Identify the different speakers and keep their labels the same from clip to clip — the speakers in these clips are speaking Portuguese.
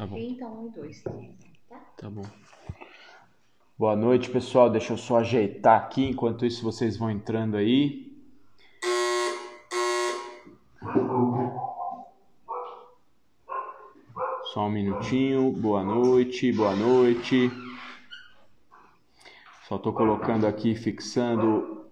Speaker 1: Tá bom. e Tá?
Speaker 2: Tá bom. Boa noite, pessoal. Deixa eu só ajeitar aqui. Enquanto isso, vocês vão entrando aí. Só um minutinho. Boa noite, boa noite. Só estou colocando aqui, fixando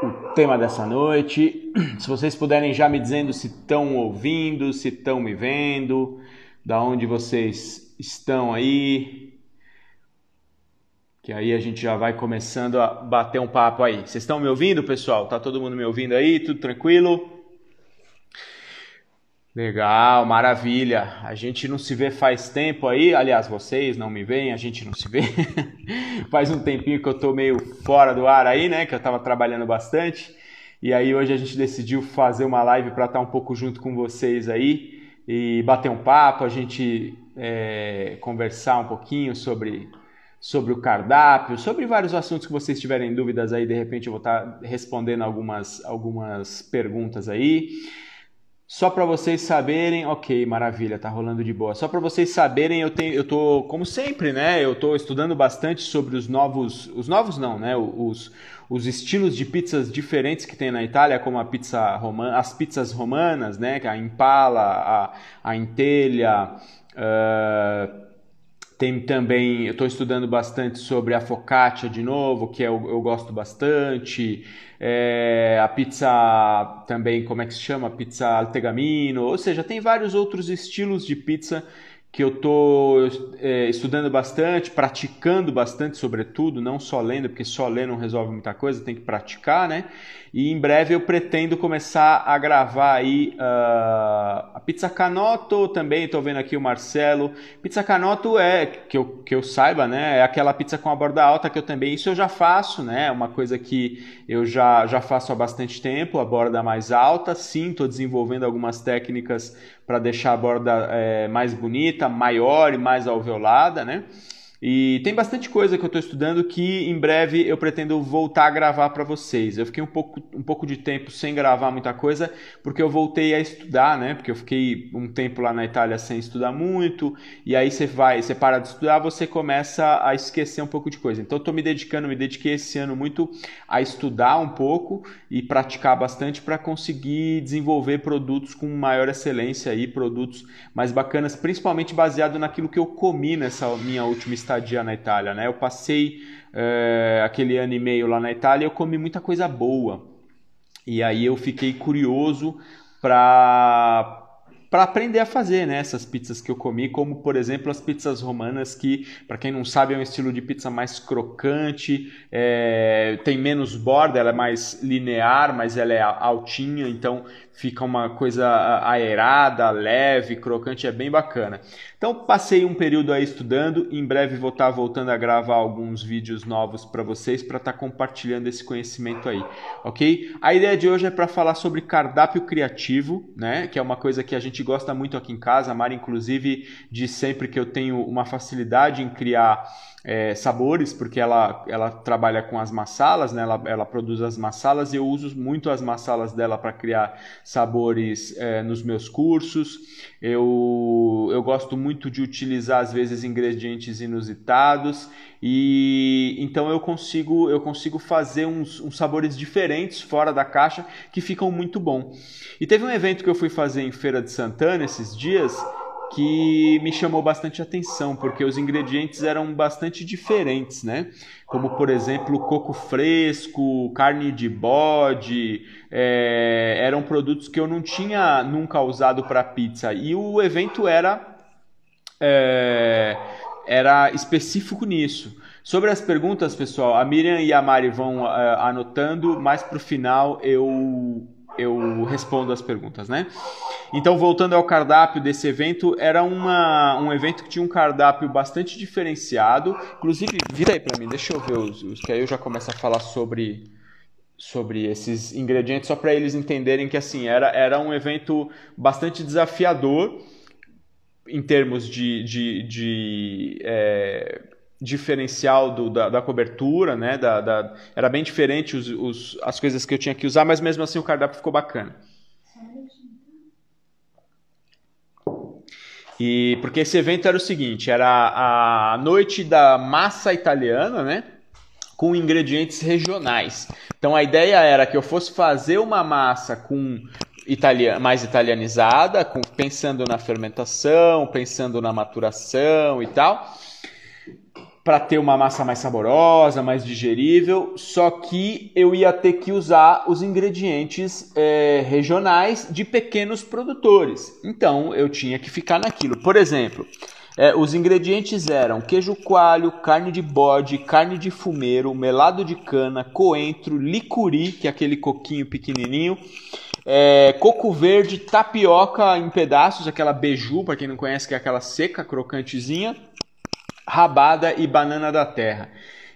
Speaker 2: o tema dessa noite. Se vocês puderem já me dizendo se estão ouvindo, se estão me vendo da onde vocês estão aí. Que aí a gente já vai começando a bater um papo aí. Vocês estão me ouvindo, pessoal? Tá todo mundo me ouvindo aí? Tudo tranquilo? Legal, maravilha. A gente não se vê faz tempo aí. Aliás, vocês não me veem, a gente não se vê. faz um tempinho que eu tô meio fora do ar aí, né? Que eu tava trabalhando bastante. E aí hoje a gente decidiu fazer uma live para estar tá um pouco junto com vocês aí e bater um papo, a gente é, conversar um pouquinho sobre, sobre o cardápio, sobre vários assuntos que vocês tiverem dúvidas aí, de repente eu vou estar tá respondendo algumas, algumas perguntas aí. Só para vocês saberem, ok, maravilha, tá rolando de boa. Só para vocês saberem, eu tenho, eu tô, como sempre, né? Eu tô estudando bastante sobre os novos, os novos não, né? Os, os estilos de pizzas diferentes que tem na Itália, como a pizza romana, as pizzas romanas, né? É a impala, a, a entelha. Uh tem também, eu estou estudando bastante sobre a focaccia de novo, que eu, é eu gosto bastante. É, a pizza também, como é que se chama? Pizza altegamino. Ou seja, tem vários outros estilos de pizza que eu estou é, estudando bastante, praticando bastante, sobretudo, não só lendo, porque só ler não resolve muita coisa, tem que praticar, né? E em breve eu pretendo começar a gravar aí uh, a Pizza Canotto também, estou vendo aqui o Marcelo. Pizza Canotto é, que eu, que eu saiba, né, é aquela pizza com a borda alta que eu também, isso eu já faço, né, é uma coisa que eu já, já faço há bastante tempo, a borda mais alta, sim, estou desenvolvendo algumas técnicas para deixar a borda é, mais bonita, maior e mais alveolada, né. E tem bastante coisa que eu estou estudando que em breve eu pretendo voltar a gravar para vocês. Eu fiquei um pouco, um pouco de tempo sem gravar muita coisa porque eu voltei a estudar, né? Porque eu fiquei um tempo lá na Itália sem estudar muito e aí você vai, você para de estudar, você começa a esquecer um pouco de coisa. Então eu estou me dedicando, me dediquei esse ano muito a estudar um pouco e praticar bastante para conseguir desenvolver produtos com maior excelência aí, produtos mais bacanas, principalmente baseado naquilo que eu comi nessa minha última estadia estadia na Itália, né? Eu passei é, aquele ano e meio lá na Itália e eu comi muita coisa boa. E aí eu fiquei curioso para para aprender a fazer né, essas pizzas que eu comi, como por exemplo as pizzas romanas, que para quem não sabe é um estilo de pizza mais crocante, é, tem menos borda, ela é mais linear, mas ela é altinha, então fica uma coisa aerada, leve, crocante, é bem bacana. Então passei um período aí estudando, em breve vou estar tá voltando a gravar alguns vídeos novos para vocês para estar tá compartilhando esse conhecimento aí, ok? A ideia de hoje é para falar sobre cardápio criativo, né? Que é uma coisa que a gente gosta muito aqui em casa, a Mari inclusive diz sempre que eu tenho uma facilidade em criar é, sabores, porque ela, ela trabalha com as massalas, né? ela, ela produz as massalas e eu uso muito as massalas dela para criar sabores é, nos meus cursos. Eu, eu gosto muito de utilizar, às vezes, ingredientes inusitados e então eu consigo, eu consigo fazer uns, uns sabores diferentes fora da caixa que ficam muito bom. E teve um evento que eu fui fazer em Feira de Santana esses dias que me chamou bastante atenção, porque os ingredientes eram bastante diferentes, né? Como, por exemplo, coco fresco, carne de bode, é, eram produtos que eu não tinha nunca usado para pizza. E o evento era, é, era específico nisso. Sobre as perguntas, pessoal, a Miriam e a Mari vão uh, anotando, mas para o final eu eu respondo as perguntas, né? Então, voltando ao cardápio desse evento, era uma, um evento que tinha um cardápio bastante diferenciado. Inclusive, vira aí para mim, deixa eu ver os, os, que aí eu já começo a falar sobre sobre esses ingredientes só para eles entenderem que assim era era um evento bastante desafiador em termos de, de, de é diferencial do, da, da, cobertura, né? Da, da, era bem diferente os, os, as coisas que eu tinha que usar, mas mesmo assim o cardápio ficou bacana. E porque esse evento era o seguinte, era a noite da massa italiana, né? Com ingredientes regionais. Então a ideia era que eu fosse fazer uma massa com italiana, mais italianizada, com, pensando na fermentação, pensando na maturação e tal para ter uma massa mais saborosa, mais digerível, só que eu ia ter que usar os ingredientes é, regionais de pequenos produtores. Então eu tinha que ficar naquilo. Por exemplo, é, os ingredientes eram queijo coalho, carne de bode, carne de fumeiro, melado de cana, coentro, licuri, que é aquele coquinho pequenininho, é, coco verde, tapioca em pedaços, aquela beiju, para quem não conhece, que é aquela seca crocantezinha, Rabada e Banana da Terra.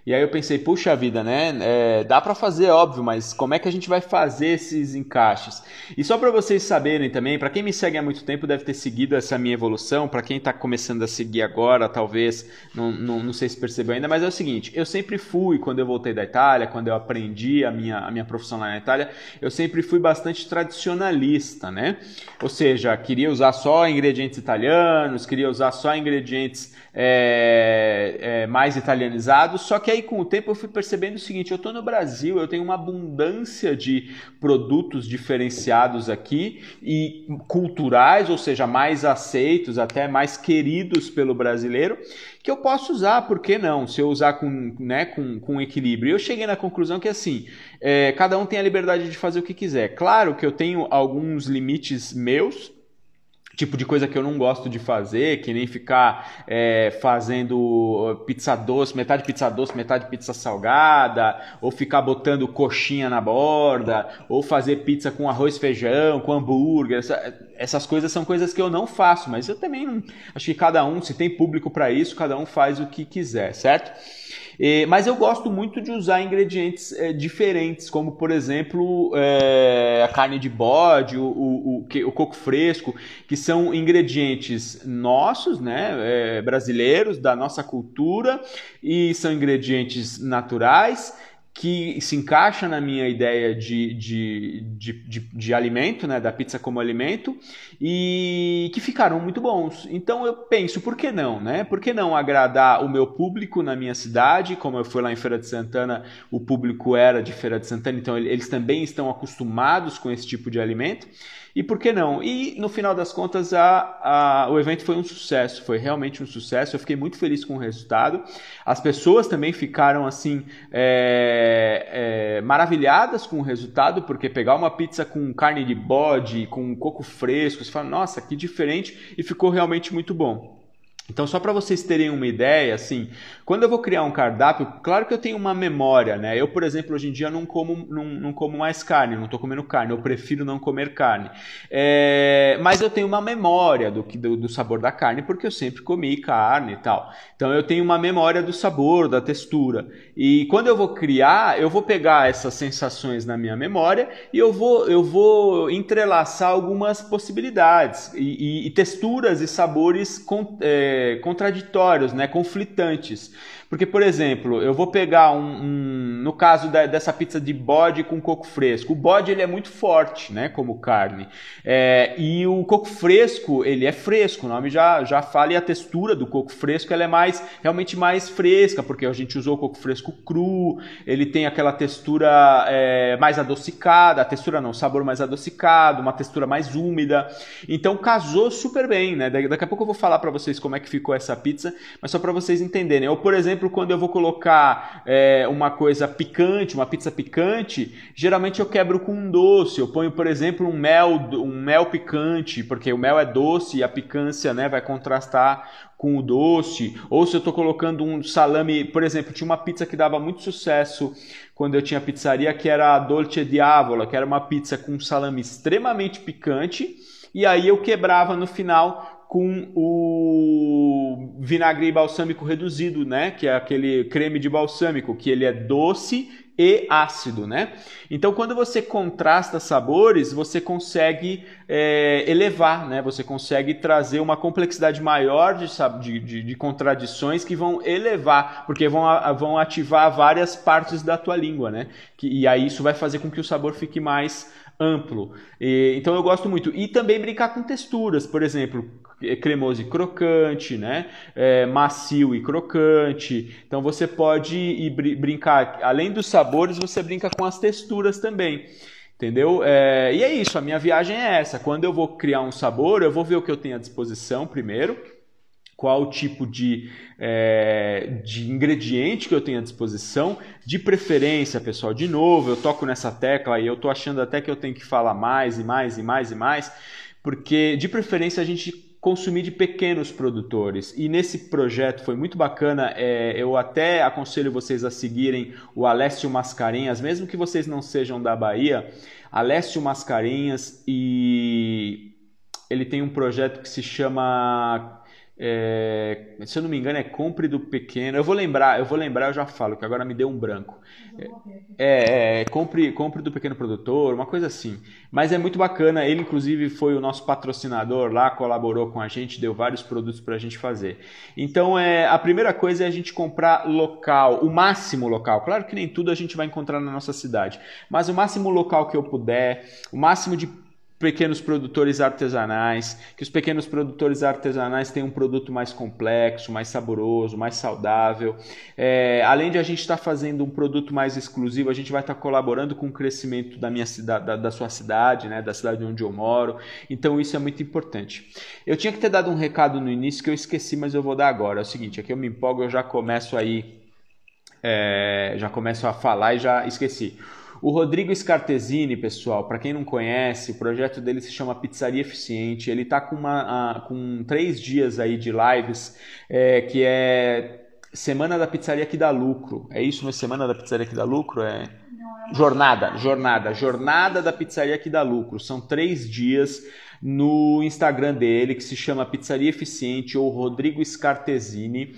Speaker 2: E aí eu pensei, puxa vida, né? É, dá para fazer, óbvio, mas como é que a gente vai fazer esses encaixes? E só para vocês saberem também, para quem me segue há muito tempo deve ter seguido essa minha evolução, para quem está começando a seguir agora, talvez, não, não, não sei se percebeu ainda, mas é o seguinte, eu sempre fui, quando eu voltei da Itália, quando eu aprendi a minha, a minha profissão lá na Itália, eu sempre fui bastante tradicionalista, né? Ou seja, queria usar só ingredientes italianos, queria usar só ingredientes é, é, mais italianizados, só que aí, com o tempo, eu fui percebendo o seguinte: eu estou no Brasil, eu tenho uma abundância de produtos diferenciados aqui e culturais, ou seja, mais aceitos, até mais queridos pelo brasileiro, que eu posso usar, por que não? Se eu usar com, né, com, com equilíbrio. Eu cheguei na conclusão que assim, é, cada um tem a liberdade de fazer o que quiser. Claro que eu tenho alguns limites meus tipo de coisa que eu não gosto de fazer, que nem ficar é, fazendo pizza doce, metade pizza doce, metade pizza salgada, ou ficar botando coxinha na borda, ou fazer pizza com arroz feijão, com hambúrguer. Essa, essas coisas são coisas que eu não faço, mas eu também não, acho que cada um, se tem público para isso, cada um faz o que quiser, certo? E, mas eu gosto muito de usar ingredientes é, diferentes, como por exemplo é, a carne de bode, o, o, o, o, coco fresco, que são ingredientes nossos, né, é, brasileiros, da nossa cultura, e são ingredientes naturais que se encaixa na minha ideia de, de, de, de, de alimento, né, da pizza como alimento, e que ficaram muito bons. Então eu penso, por que não, né? Por que não agradar o meu público na minha cidade? Como eu fui lá em Feira de Santana, o público era de Feira de Santana, então eles também estão acostumados com esse tipo de alimento. E por que não? E no final das contas, a, a, o evento foi um sucesso, foi realmente um sucesso. Eu fiquei muito feliz com o resultado. As pessoas também ficaram assim é, é, maravilhadas com o resultado, porque pegar uma pizza com carne de bode, com coco fresco, você fala, nossa, que diferente, e ficou realmente muito bom. Então, só para vocês terem uma ideia, assim, quando eu vou criar um cardápio, claro que eu tenho uma memória, né? Eu, por exemplo, hoje em dia não como, não, não como mais carne, não estou comendo carne, eu prefiro não comer carne. É, mas eu tenho uma memória do, do, do sabor da carne, porque eu sempre comi carne e tal. Então, eu tenho uma memória do sabor, da textura. E quando eu vou criar, eu vou pegar essas sensações na minha memória e eu vou, eu vou entrelaçar algumas possibilidades e, e, e texturas e sabores. Com, é, é, contraditórios, né, conflitantes. Porque, por exemplo, eu vou pegar um, um no caso da, dessa pizza de bode com coco fresco, o bode ele é muito forte, né, como carne, é, e o coco fresco ele é fresco, o nome já já fala e a textura do coco fresco ela é mais realmente mais fresca, porque a gente usou o coco fresco cru, ele tem aquela textura é, mais adocicada, a textura não, sabor mais adocicado, uma textura mais úmida, então casou super bem, né? Daqui a pouco eu vou falar para vocês como é que ficou essa pizza, mas só para vocês entenderem. Eu, por exemplo exemplo, quando eu vou colocar é, uma coisa picante, uma pizza picante, geralmente eu quebro com um doce. Eu ponho, por exemplo, um mel, um mel picante, porque o mel é doce e a picância né, vai contrastar com o doce, ou se eu estou colocando um salame, por exemplo, tinha uma pizza que dava muito sucesso quando eu tinha pizzaria, que era a Dolce Diavola, que era uma pizza com um salame extremamente picante, e aí eu quebrava no final com o vinagre balsâmico reduzido, né? Que é aquele creme de balsâmico, que ele é doce e ácido, né? Então, quando você contrasta sabores, você consegue é, elevar, né? Você consegue trazer uma complexidade maior de, de, de contradições que vão elevar, porque vão, vão ativar várias partes da tua língua, né? Que, e aí isso vai fazer com que o sabor fique mais amplo. E, então eu gosto muito. E também brincar com texturas, por exemplo, é, cremoso e crocante, né? É, macio e crocante. Então você pode ir br brincar, além dos sabores, você brinca com as texturas também. Entendeu? É, e é isso, a minha viagem é essa. Quando eu vou criar um sabor, eu vou ver o que eu tenho à disposição primeiro qual tipo de, é, de ingrediente que eu tenho à disposição. De preferência, pessoal, de novo, eu toco nessa tecla e eu estou achando até que eu tenho que falar mais e mais e mais e mais, porque de preferência a gente consumir de pequenos produtores. E nesse projeto foi muito bacana. É, eu até aconselho vocês a seguirem o Alessio Mascarenhas, mesmo que vocês não sejam da Bahia. Alessio Mascarenhas e ele tem um projeto que se chama é, se eu não me engano é compre do pequeno eu vou lembrar eu vou lembrar eu já falo que agora me deu um branco é, é, compre compre do pequeno produtor uma coisa assim mas é muito bacana ele inclusive foi o nosso patrocinador lá colaborou com a gente deu vários produtos para a gente fazer então é a primeira coisa é a gente comprar local o máximo local claro que nem tudo a gente vai encontrar na nossa cidade mas o máximo local que eu puder o máximo de pequenos produtores artesanais, que os pequenos produtores artesanais têm um produto mais complexo, mais saboroso, mais saudável. É, além de a gente estar tá fazendo um produto mais exclusivo, a gente vai estar tá colaborando com o crescimento da minha cidade, da, da, sua cidade, né, da cidade onde eu moro. Então isso é muito importante. Eu tinha que ter dado um recado no início que eu esqueci, mas eu vou dar agora. É o seguinte, aqui eu me empolgo, eu já começo aí, é, já começo a falar e já esqueci. O Rodrigo Scartesini, pessoal, para quem não conhece, o projeto dele se chama Pizzaria Eficiente. Ele está com, uma, com três dias aí de lives, é, que é Semana da Pizzaria que dá lucro. É isso, não é Semana da Pizzaria que dá lucro? É...
Speaker 1: é
Speaker 2: jornada, jornada, jornada da pizzaria que dá lucro. São três dias no Instagram dele, que se chama Pizzaria Eficiente ou Rodrigo Scartesini.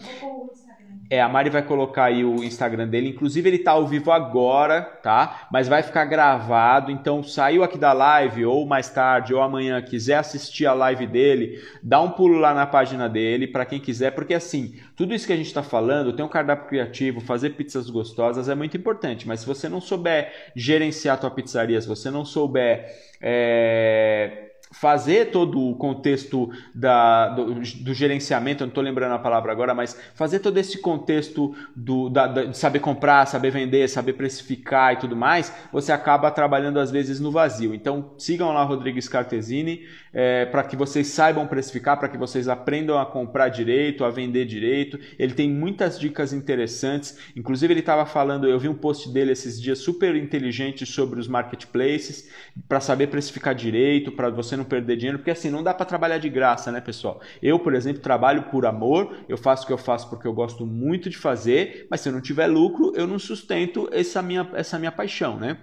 Speaker 2: É, a Mari vai colocar aí o Instagram dele. Inclusive, ele está ao vivo agora, tá? Mas vai ficar gravado. Então, saiu aqui da live, ou mais tarde, ou amanhã, quiser assistir a live dele, dá um pulo lá na página dele, para quem quiser. Porque, assim, tudo isso que a gente está falando, ter um cardápio criativo, fazer pizzas gostosas é muito importante. Mas se você não souber gerenciar a tua pizzaria, se você não souber... É fazer todo o contexto da, do, do gerenciamento, eu não estou lembrando a palavra agora, mas fazer todo esse contexto do, da, da, de saber comprar, saber vender, saber precificar e tudo mais, você acaba trabalhando às vezes no vazio. Então sigam lá Rodrigues Cartesini é, para que vocês saibam precificar, para que vocês aprendam a comprar direito, a vender direito. Ele tem muitas dicas interessantes, inclusive ele estava falando, eu vi um post dele esses dias super inteligente sobre os marketplaces, para saber precificar direito, para você não perder dinheiro, porque assim, não dá para trabalhar de graça, né, pessoal? Eu, por exemplo, trabalho por amor, eu faço o que eu faço porque eu gosto muito de fazer, mas se eu não tiver lucro, eu não sustento essa minha, essa minha paixão, né?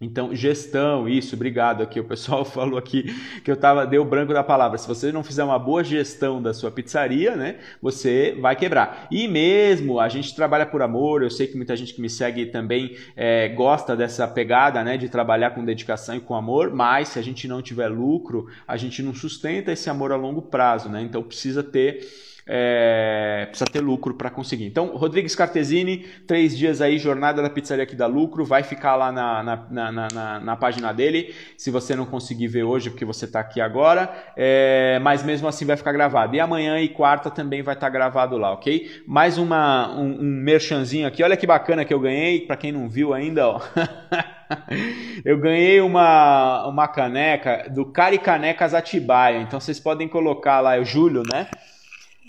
Speaker 2: Então, gestão, isso, obrigado aqui. O pessoal falou aqui que eu tava, deu branco da palavra. Se você não fizer uma boa gestão da sua pizzaria, né, você vai quebrar. E mesmo, a gente trabalha por amor, eu sei que muita gente que me segue também é, gosta dessa pegada, né, de trabalhar com dedicação e com amor, mas se a gente não tiver lucro, a gente não sustenta esse amor a longo prazo, né, então precisa ter é, precisa ter lucro para conseguir. Então, Rodrigues Cartesini, três dias aí, jornada da pizzaria que dá lucro, vai ficar lá na, na, na, na, na página dele, se você não conseguir ver hoje, porque você está aqui agora, é, mas mesmo assim vai ficar gravado. E amanhã e quarta também vai estar tá gravado lá, ok? Mais uma, um, um merchanzinho aqui, olha que bacana que eu ganhei, para quem não viu ainda, ó. eu ganhei uma, uma caneca do Cari Canecas Atibaia, então vocês podem colocar lá, é o Júlio, né?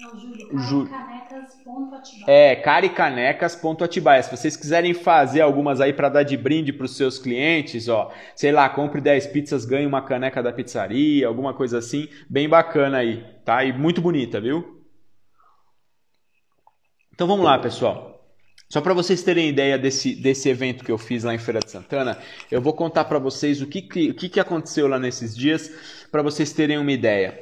Speaker 1: Não, Júlio, Júlio.
Speaker 2: É, é caricanecas.atibaia. Se vocês quiserem fazer algumas aí para dar de brinde para os seus clientes, ó, sei lá, compre 10 pizzas, ganhe uma caneca da pizzaria, alguma coisa assim, bem bacana aí, tá? E muito bonita, viu? Então vamos lá, pessoal. Só para vocês terem ideia desse, desse evento que eu fiz lá em Feira de Santana, eu vou contar para vocês o que, que, o que, que aconteceu lá nesses dias, para vocês terem uma ideia.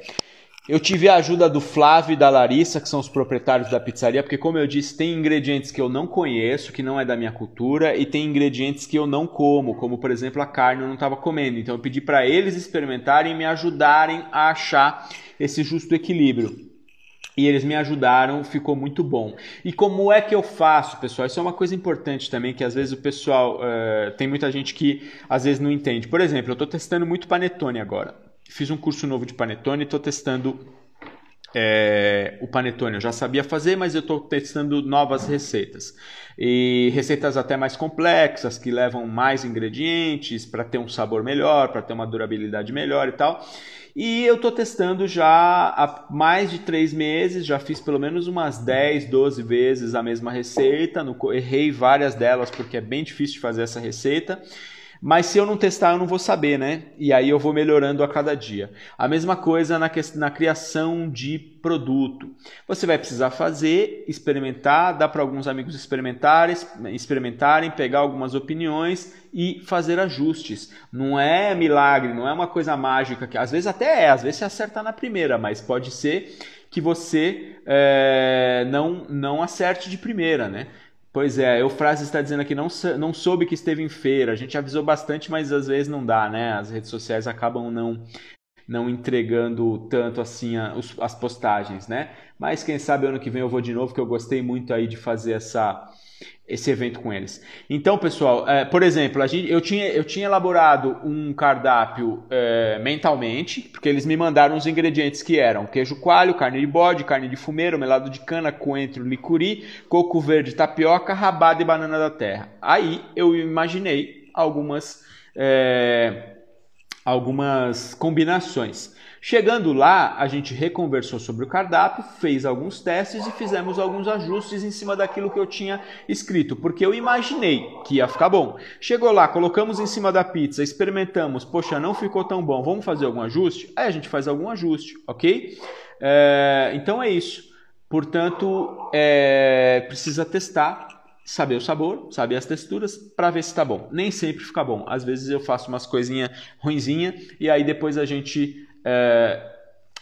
Speaker 2: Eu tive a ajuda do Flávio e da Larissa, que são os proprietários da pizzaria, porque, como eu disse, tem ingredientes que eu não conheço, que não é da minha cultura, e tem ingredientes que eu não como, como, por exemplo, a carne eu não estava comendo. Então, eu pedi para eles experimentarem e me ajudarem a achar esse justo equilíbrio. E eles me ajudaram, ficou muito bom. E como é que eu faço, pessoal? Isso é uma coisa importante também, que às vezes o pessoal. Uh, tem muita gente que às vezes não entende. Por exemplo, eu estou testando muito panetone agora fiz um curso novo de panetone e estou testando é, o panetone eu já sabia fazer, mas eu estou testando novas receitas. E receitas até mais complexas, que levam mais ingredientes para ter um sabor melhor, para ter uma durabilidade melhor e tal. E eu estou testando já há mais de três meses, já fiz pelo menos umas 10, 12 vezes a mesma receita, no, errei várias delas porque é bem difícil de fazer essa receita. Mas se eu não testar, eu não vou saber, né? E aí eu vou melhorando a cada dia. A mesma coisa na, na criação de produto. Você vai precisar fazer, experimentar, dar para alguns amigos experimentarem, experimentarem, pegar algumas opiniões e fazer ajustes. Não é milagre, não é uma coisa mágica que às vezes até é, às vezes você acerta na primeira, mas pode ser que você é, não, não acerte de primeira, né? Pois é, frase está dizendo aqui, não, não soube que esteve em feira. A gente avisou bastante, mas às vezes não dá, né? As redes sociais acabam não não entregando tanto assim a, os, as postagens, né? Mas quem sabe ano que vem eu vou de novo, que eu gostei muito aí de fazer essa esse evento com eles. Então, pessoal, é, por exemplo, a gente, eu, tinha, eu tinha elaborado um cardápio é, mentalmente, porque eles me mandaram os ingredientes que eram queijo coalho, carne de bode, carne de fumeiro, melado de cana, coentro, licuri, coco verde, tapioca, rabada e banana da terra. Aí eu imaginei algumas, é, algumas combinações. Chegando lá, a gente reconversou sobre o cardápio, fez alguns testes e fizemos alguns ajustes em cima daquilo que eu tinha escrito, porque eu imaginei que ia ficar bom. Chegou lá, colocamos em cima da pizza, experimentamos, poxa, não ficou tão bom, vamos fazer algum ajuste? Aí a gente faz algum ajuste, ok? É, então é isso. Portanto, é, precisa testar, saber o sabor, saber as texturas para ver se está bom. Nem sempre fica bom. Às vezes eu faço umas coisinhas ruinzinha e aí depois a gente é,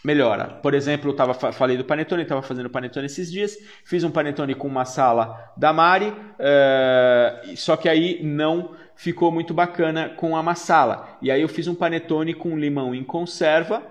Speaker 2: melhora. Por exemplo, eu tava, falei do panetone, estava fazendo panetone esses dias, fiz um panetone com uma sala da Mari, é, só que aí não ficou muito bacana com a massala. E aí eu fiz um panetone com limão em conserva,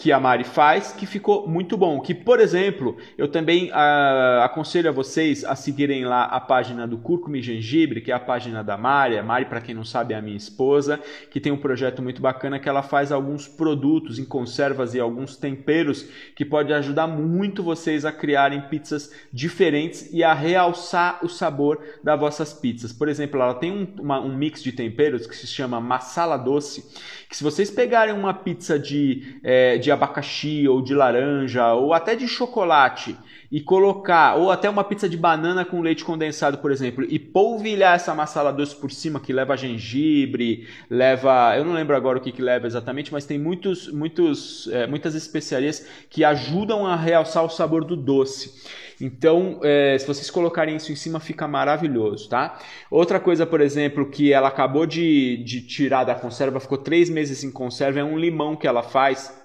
Speaker 2: que a Mari faz, que ficou muito bom. Que, por exemplo, eu também uh, aconselho a vocês a seguirem lá a página do Cúrcuma e Gengibre, que é a página da Mari. A Mari, para quem não sabe, é a minha esposa, que tem um projeto muito bacana que ela faz alguns produtos em conservas e alguns temperos que pode ajudar muito vocês a criarem pizzas diferentes e a realçar o sabor das vossas pizzas. Por exemplo, ela tem um, uma, um mix de temperos que se chama massala doce, que se vocês pegarem uma pizza de, é, de de abacaxi ou de laranja ou até de chocolate e colocar, ou até uma pizza de banana com leite condensado, por exemplo, e polvilhar essa massala doce por cima que leva gengibre, leva. Eu não lembro agora o que, que leva exatamente, mas tem muitos, muitos, é, muitas especiarias que ajudam a realçar o sabor do doce. Então, é, se vocês colocarem isso em cima, fica maravilhoso, tá? Outra coisa, por exemplo, que ela acabou de, de tirar da conserva, ficou três meses em conserva, é um limão que ela faz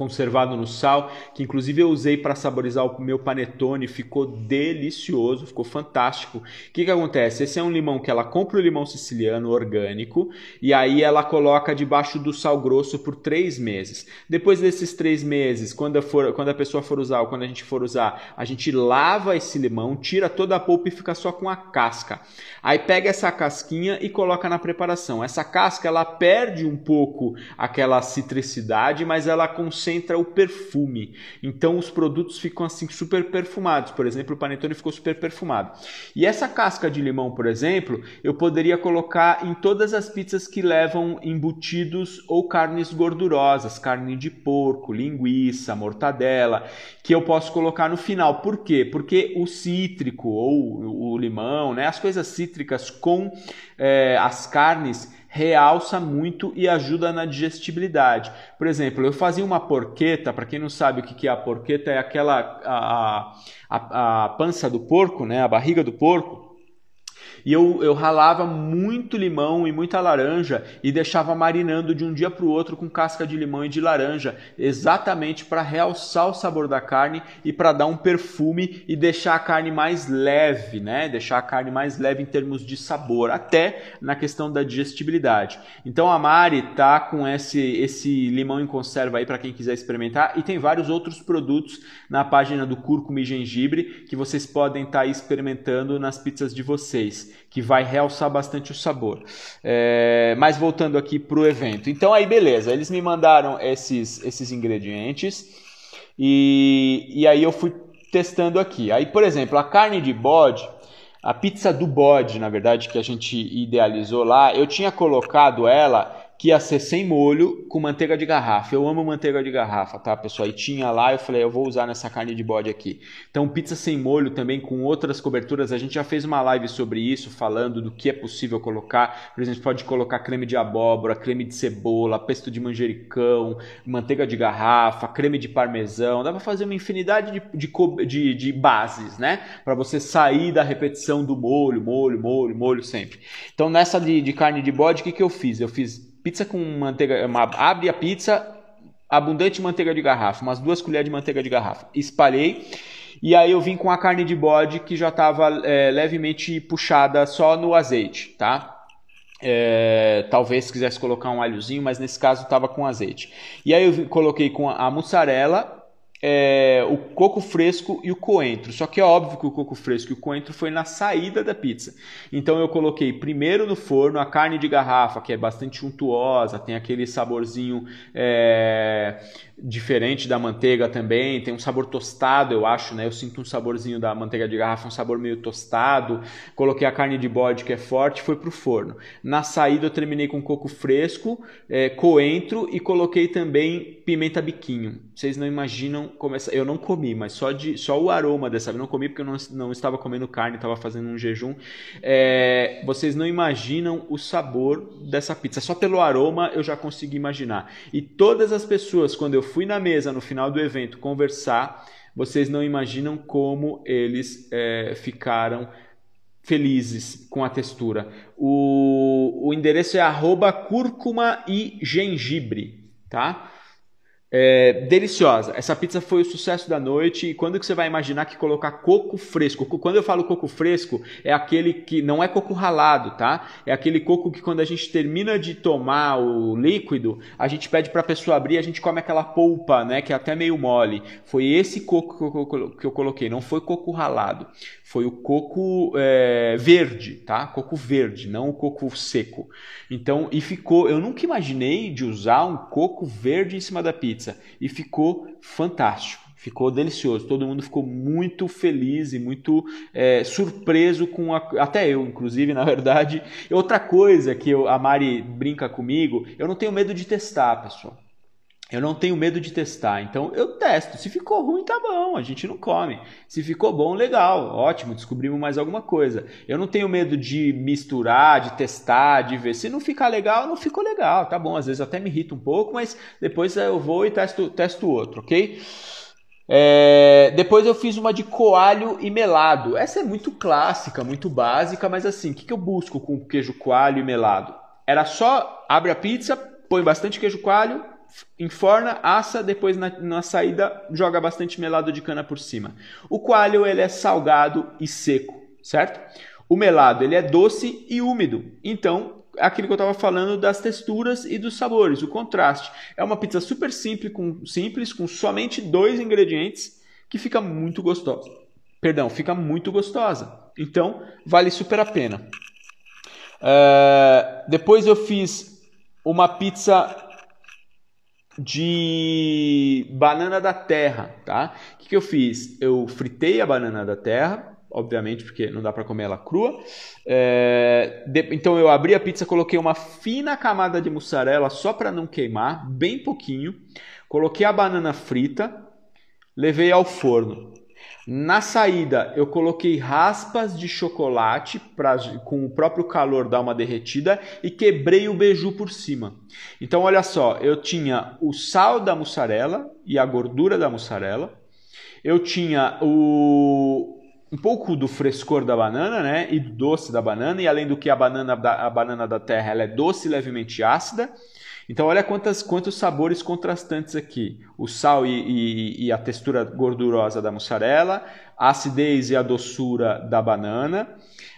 Speaker 2: conservado no sal, que inclusive eu usei para saborizar o meu panetone, ficou delicioso, ficou fantástico. O que, que acontece? Esse é um limão que ela compra o limão siciliano orgânico e aí ela coloca debaixo do sal grosso por três meses. Depois desses três meses, quando, for, quando a pessoa for usar ou quando a gente for usar, a gente lava esse limão, tira toda a polpa e fica só com a casca. Aí pega essa casquinha e coloca na preparação. Essa casca ela perde um pouco aquela citricidade, mas ela consegue concentra o perfume. Então os produtos ficam assim super perfumados. Por exemplo, o panetone ficou super perfumado. E essa casca de limão, por exemplo, eu poderia colocar em todas as pizzas que levam embutidos ou carnes gordurosas, carne de porco, linguiça, mortadela, que eu posso colocar no final. Por quê? Porque o cítrico ou o limão, né, as coisas cítricas com eh, as carnes realça muito e ajuda na digestibilidade. Por exemplo, eu fazia uma porqueta, para quem não sabe o que é a porqueta, é aquela a, a, a pança do porco, né, a barriga do porco, e eu, eu ralava muito limão e muita laranja e deixava marinando de um dia para o outro com casca de limão e de laranja, exatamente para realçar o sabor da carne e para dar um perfume e deixar a carne mais leve, né? Deixar a carne mais leve em termos de sabor, até na questão da digestibilidade. Então a Mari tá com esse, esse limão em conserva aí para quem quiser experimentar e tem vários outros produtos na página do Cúrcuma e Gengibre que vocês podem estar tá experimentando nas pizzas de vocês que vai realçar bastante o sabor. É, mas voltando aqui para o evento. Então aí beleza, eles me mandaram esses, esses ingredientes e, e aí eu fui testando aqui. Aí, por exemplo, a carne de bode, a pizza do bode, na verdade, que a gente idealizou lá, eu tinha colocado ela que ia ser sem molho, com manteiga de garrafa. Eu amo manteiga de garrafa, tá, pessoal? E tinha lá, eu falei, eu vou usar nessa carne de bode aqui. Então, pizza sem molho também, com outras coberturas. A gente já fez uma live sobre isso, falando do que é possível colocar. Por exemplo, pode colocar creme de abóbora, creme de cebola, pesto de manjericão, manteiga de garrafa, creme de parmesão. Dá pra fazer uma infinidade de, de, de, de bases, né? Para você sair da repetição do molho, molho, molho, molho sempre. Então, nessa de, de carne de bode, o que, que eu fiz? Eu fiz Pizza com manteiga. É, uma, abre a pizza, abundante manteiga de garrafa, umas duas colheres de manteiga de garrafa. Espalhei. E aí eu vim com a carne de bode que já estava é, levemente puxada só no azeite, tá? É, talvez quisesse colocar um alhozinho, mas nesse caso estava com azeite. E aí eu coloquei com a mussarela é, o coco fresco e o coentro. Só que é óbvio que o coco fresco e o coentro foi na saída da pizza. Então eu coloquei primeiro no forno a carne de garrafa, que é bastante untuosa, tem aquele saborzinho é, diferente da manteiga também, tem um sabor tostado, eu acho, né? Eu sinto um saborzinho da manteiga de garrafa, um sabor meio tostado. Coloquei a carne de bode, que é forte, foi pro forno. Na saída eu terminei com coco fresco, é, coentro e coloquei também pimenta biquinho. Vocês não imaginam como essa... Eu não comi, mas só, de, só o aroma dessa Não comi porque eu não, não estava comendo carne, estava fazendo um jejum. É, vocês não imaginam o sabor dessa pizza. Só pelo aroma eu já consegui imaginar. E todas as pessoas, quando eu fui na mesa no final do evento conversar, vocês não imaginam como eles é, ficaram felizes com a textura. O, o endereço é arroba cúrcuma e gengibre, tá? É, deliciosa. Essa pizza foi o sucesso da noite. E quando que você vai imaginar que colocar coco fresco? Quando eu falo coco fresco, é aquele que não é coco ralado, tá? É aquele coco que quando a gente termina de tomar o líquido, a gente pede para a pessoa abrir, a gente come aquela polpa, né? Que é até meio mole. Foi esse coco que eu coloquei, não foi coco ralado. Foi o coco é, verde, tá? Coco verde, não o coco seco. Então, e ficou. Eu nunca imaginei de usar um coco verde em cima da pizza. E ficou fantástico. Ficou delicioso. Todo mundo ficou muito feliz e muito é, surpreso com a, até eu, inclusive, na verdade. Outra coisa que eu, a Mari brinca comigo, eu não tenho medo de testar, pessoal. Eu não tenho medo de testar, então eu testo. Se ficou ruim, tá bom, a gente não come. Se ficou bom, legal, ótimo, descobrimos mais alguma coisa. Eu não tenho medo de misturar, de testar, de ver. Se não ficar legal, não ficou legal, tá bom. Às vezes até me irrita um pouco, mas depois eu vou e testo, testo outro, ok? É, depois eu fiz uma de coalho e melado. Essa é muito clássica, muito básica, mas assim, o que, que eu busco com queijo coalho e melado? Era só abre a pizza, põe bastante queijo coalho, enforna, assa, depois na, na, saída joga bastante melado de cana por cima. O coalho ele é salgado e seco, certo? O melado ele é doce e úmido. Então, aquilo que eu estava falando das texturas e dos sabores, o contraste. É uma pizza super simples com, simples, com somente dois ingredientes, que fica muito gostosa. Perdão, fica muito gostosa. Então, vale super a pena. Eh, depois eu fiz uma pizza de banana da terra, tá? O que, que eu fiz? Eu fritei a banana da terra, obviamente, porque não dá para comer ela crua. É, de, então eu abri a pizza, coloquei uma fina camada de mussarela só para não queimar, bem pouquinho. Coloquei a banana frita, levei ao forno. Na saída, eu coloquei raspas de chocolate pra, com o próprio calor dar uma derretida e quebrei o beiju por cima. Então, olha só, eu tinha o sal da mussarela e a gordura da mussarela. Eu tinha o, um pouco do frescor da banana, né? E do doce da banana. E além do que a banana da, a banana da terra ela é doce e levemente ácida. Então olha quantas, quantos sabores contrastantes aqui. O sal e, e, e a textura gordurosa da mussarela, a acidez e a doçura da banana.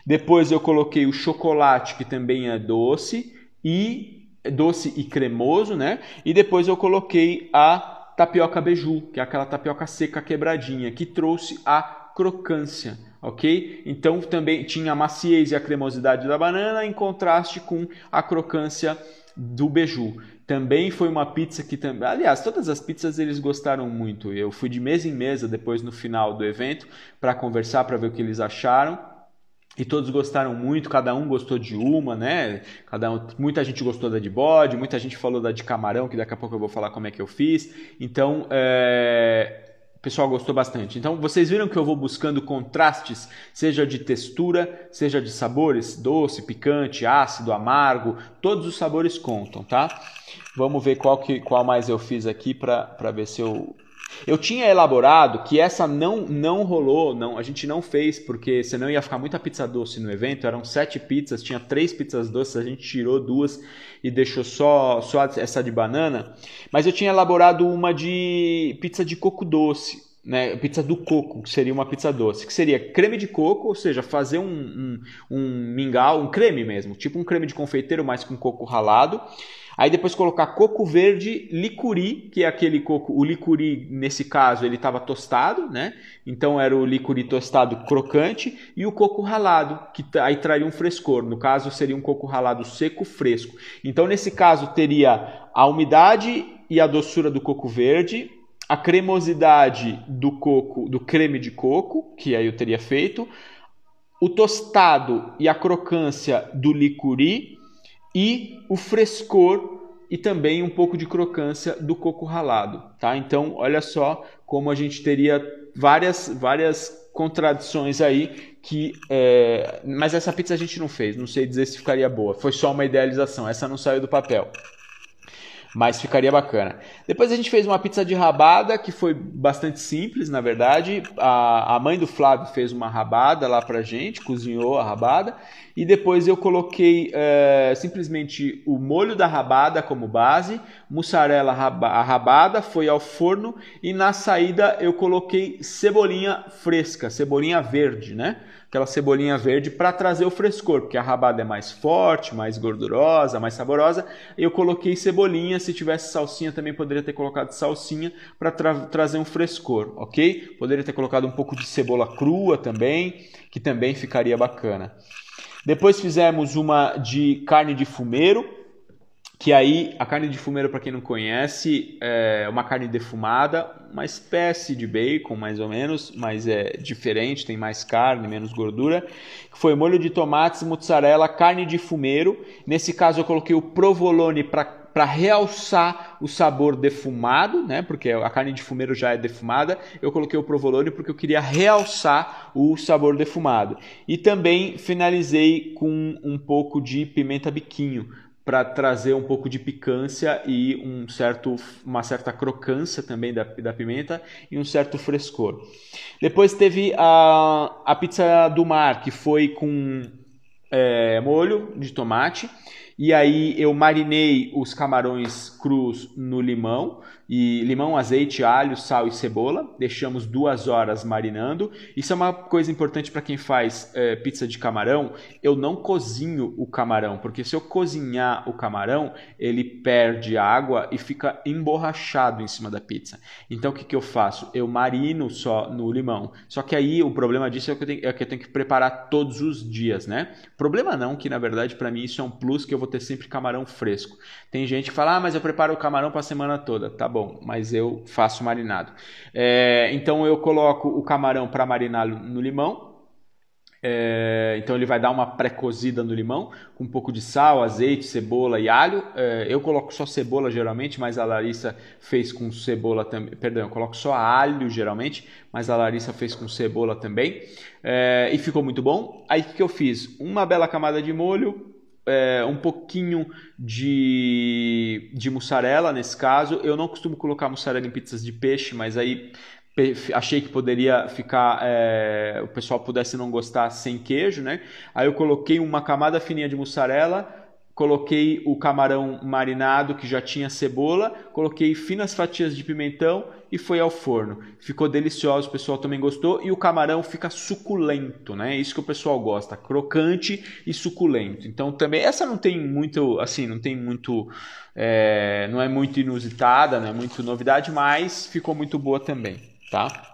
Speaker 2: Depois eu coloquei o chocolate, que também é doce, e doce e cremoso, né? E depois eu coloquei a tapioca beiju, que é aquela tapioca seca quebradinha, que trouxe a crocância, ok? Então também tinha a maciez e a cremosidade da banana em contraste com a crocância do Beju. Também foi uma pizza que também, aliás, todas as pizzas eles gostaram muito. Eu fui de mesa em mesa depois no final do evento para conversar, para ver o que eles acharam. E todos gostaram muito, cada um gostou de uma, né? Cada um, muita gente gostou da de bode, muita gente falou da de camarão, que daqui a pouco eu vou falar como é que eu fiz. Então, é, pessoal gostou bastante. Então, vocês viram que eu vou buscando contrastes, seja de textura, seja de sabores, doce, picante, ácido, amargo, todos os sabores contam, tá? Vamos ver qual, que, qual mais eu fiz aqui para ver se eu eu tinha elaborado que essa não não rolou, não, a gente não fez porque senão ia ficar muita pizza doce no evento. Eram sete pizzas, tinha três pizzas doces, a gente tirou duas e deixou só só essa de banana. Mas eu tinha elaborado uma de pizza de coco doce, né? Pizza do coco, que seria uma pizza doce, que seria creme de coco, ou seja, fazer um, um, um mingau, um creme mesmo, tipo um creme de confeiteiro, mas com coco ralado Aí depois colocar coco verde licuri, que é aquele coco, o licuri nesse caso ele estava tostado, né? Então era o licuri tostado crocante e o coco ralado, que aí traria um frescor. No caso seria um coco ralado seco fresco. Então nesse caso teria a umidade e a doçura do coco verde, a cremosidade do coco, do creme de coco, que aí eu teria feito, o tostado e a crocância do licuri e o frescor e também um pouco de crocância do coco ralado, tá? Então, olha só como a gente teria várias, várias contradições aí que, é... mas essa pizza a gente não fez, não sei dizer se ficaria boa. Foi só uma idealização, essa não saiu do papel. Mas ficaria bacana. Depois a gente fez uma pizza de rabada, que foi bastante simples, na verdade. A, a mãe do Flávio fez uma rabada lá pra gente, cozinhou a rabada. E depois eu coloquei é, simplesmente o molho da rabada como base, mussarela a rabada, foi ao forno. E na saída eu coloquei cebolinha fresca, cebolinha verde, né? aquela cebolinha verde para trazer o frescor, porque a rabada é mais forte, mais gordurosa, mais saborosa. Eu coloquei cebolinha, se tivesse salsinha também poderia ter colocado salsinha para tra trazer um frescor, ok? Poderia ter colocado um pouco de cebola crua também, que também ficaria bacana. Depois fizemos uma de carne de fumeiro, que aí, a carne de fumeiro, para quem não conhece, é uma carne defumada, uma espécie de bacon, mais ou menos, mas é diferente, tem mais carne, menos gordura. Foi molho de tomates, mozzarella, carne de fumeiro. Nesse caso, eu coloquei o provolone para realçar o sabor defumado, né? Porque a carne de fumeiro já é defumada. Eu coloquei o provolone porque eu queria realçar o sabor defumado. E também finalizei com um pouco de pimenta biquinho para trazer um pouco de picância e um certo, uma certa crocância também da, da pimenta e um certo frescor. Depois teve a, a pizza do mar, que foi com é, molho de tomate. E aí eu marinei os camarões crus no limão, e limão, azeite, alho, sal e cebola. Deixamos duas horas marinando. Isso é uma coisa importante para quem faz é, pizza de camarão. Eu não cozinho o camarão, porque se eu cozinhar o camarão, ele perde água e fica emborrachado em cima da pizza. Então o que, que eu faço? Eu marino só no limão. Só que aí o problema disso é que eu tenho, é que, eu tenho que preparar todos os dias, né? Problema não, que na verdade para mim isso é um plus que eu vou ter sempre camarão fresco. Tem gente que fala, ah, mas eu preparo o camarão para a semana toda. Tá bom bom, mas eu faço marinado. É, então eu coloco o camarão para marinar no limão. É, então ele vai dar uma pré-cozida no limão, com um pouco de sal, azeite, cebola e alho. É, eu coloco só cebola geralmente, mas a Larissa fez com cebola também. Perdão, eu coloco só alho geralmente, mas a Larissa fez com cebola também. É, e ficou muito bom. Aí o que eu fiz? Uma bela camada de molho, é, um pouquinho de, de mussarela nesse caso. Eu não costumo colocar mussarela em pizzas de peixe, mas aí achei que poderia ficar é, o pessoal pudesse não gostar sem queijo, né? Aí eu coloquei uma camada fininha de mussarela, coloquei o camarão marinado que já tinha cebola, coloquei finas fatias de pimentão e foi ao forno. Ficou delicioso, o pessoal também gostou e o camarão fica suculento, né? É isso que o pessoal gosta, crocante e suculento. Então também essa não tem muito, assim, não tem muito, é, não é muito inusitada, não é muito novidade, mas ficou muito boa também, tá?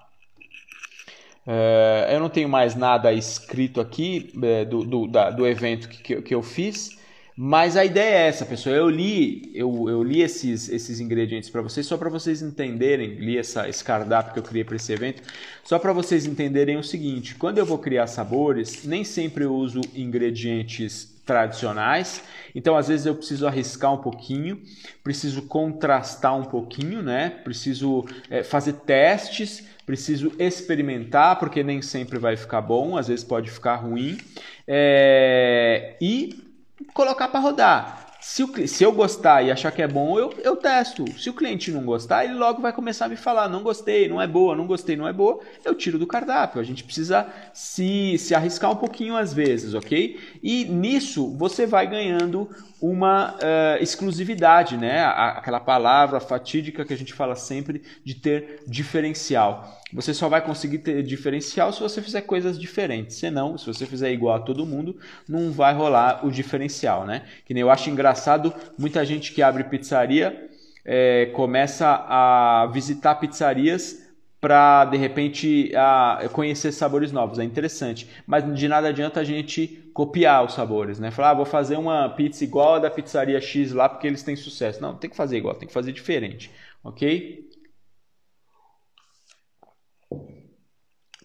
Speaker 2: É, eu não tenho mais nada escrito aqui é, do, do, da, do evento que, que, que eu fiz, mas a ideia é essa, pessoal. Eu li, eu, eu li esses, esses ingredientes para vocês só para vocês entenderem, li essa, esse cardápio que eu criei para esse evento, só para vocês entenderem o seguinte: quando eu vou criar sabores, nem sempre eu uso ingredientes tradicionais. Então, às vezes eu preciso arriscar um pouquinho, preciso contrastar um pouquinho, né? Preciso é, fazer testes, preciso experimentar, porque nem sempre vai ficar bom, às vezes pode ficar ruim. É... E colocar para rodar. Se, o, se eu gostar e achar que é bom, eu, eu testo. Se o cliente não gostar, ele logo vai começar a me falar: não gostei, não é boa, não gostei, não é boa. Eu tiro do cardápio. A gente precisa se, se arriscar um pouquinho às vezes, ok? E nisso você vai ganhando uma uh, exclusividade, né? Aquela palavra fatídica que a gente fala sempre de ter diferencial. Você só vai conseguir ter diferencial se você fizer coisas diferentes. Senão, se você fizer igual a todo mundo, não vai rolar o diferencial, né? Que nem eu acho engraçado muita gente que abre pizzaria é, começa a visitar pizzarias para de repente a, conhecer sabores novos, é interessante. Mas de nada adianta a gente copiar os sabores, né? Falar, ah, vou fazer uma pizza igual a da pizzaria X lá porque eles têm sucesso. Não, tem que fazer igual, tem que fazer diferente, ok?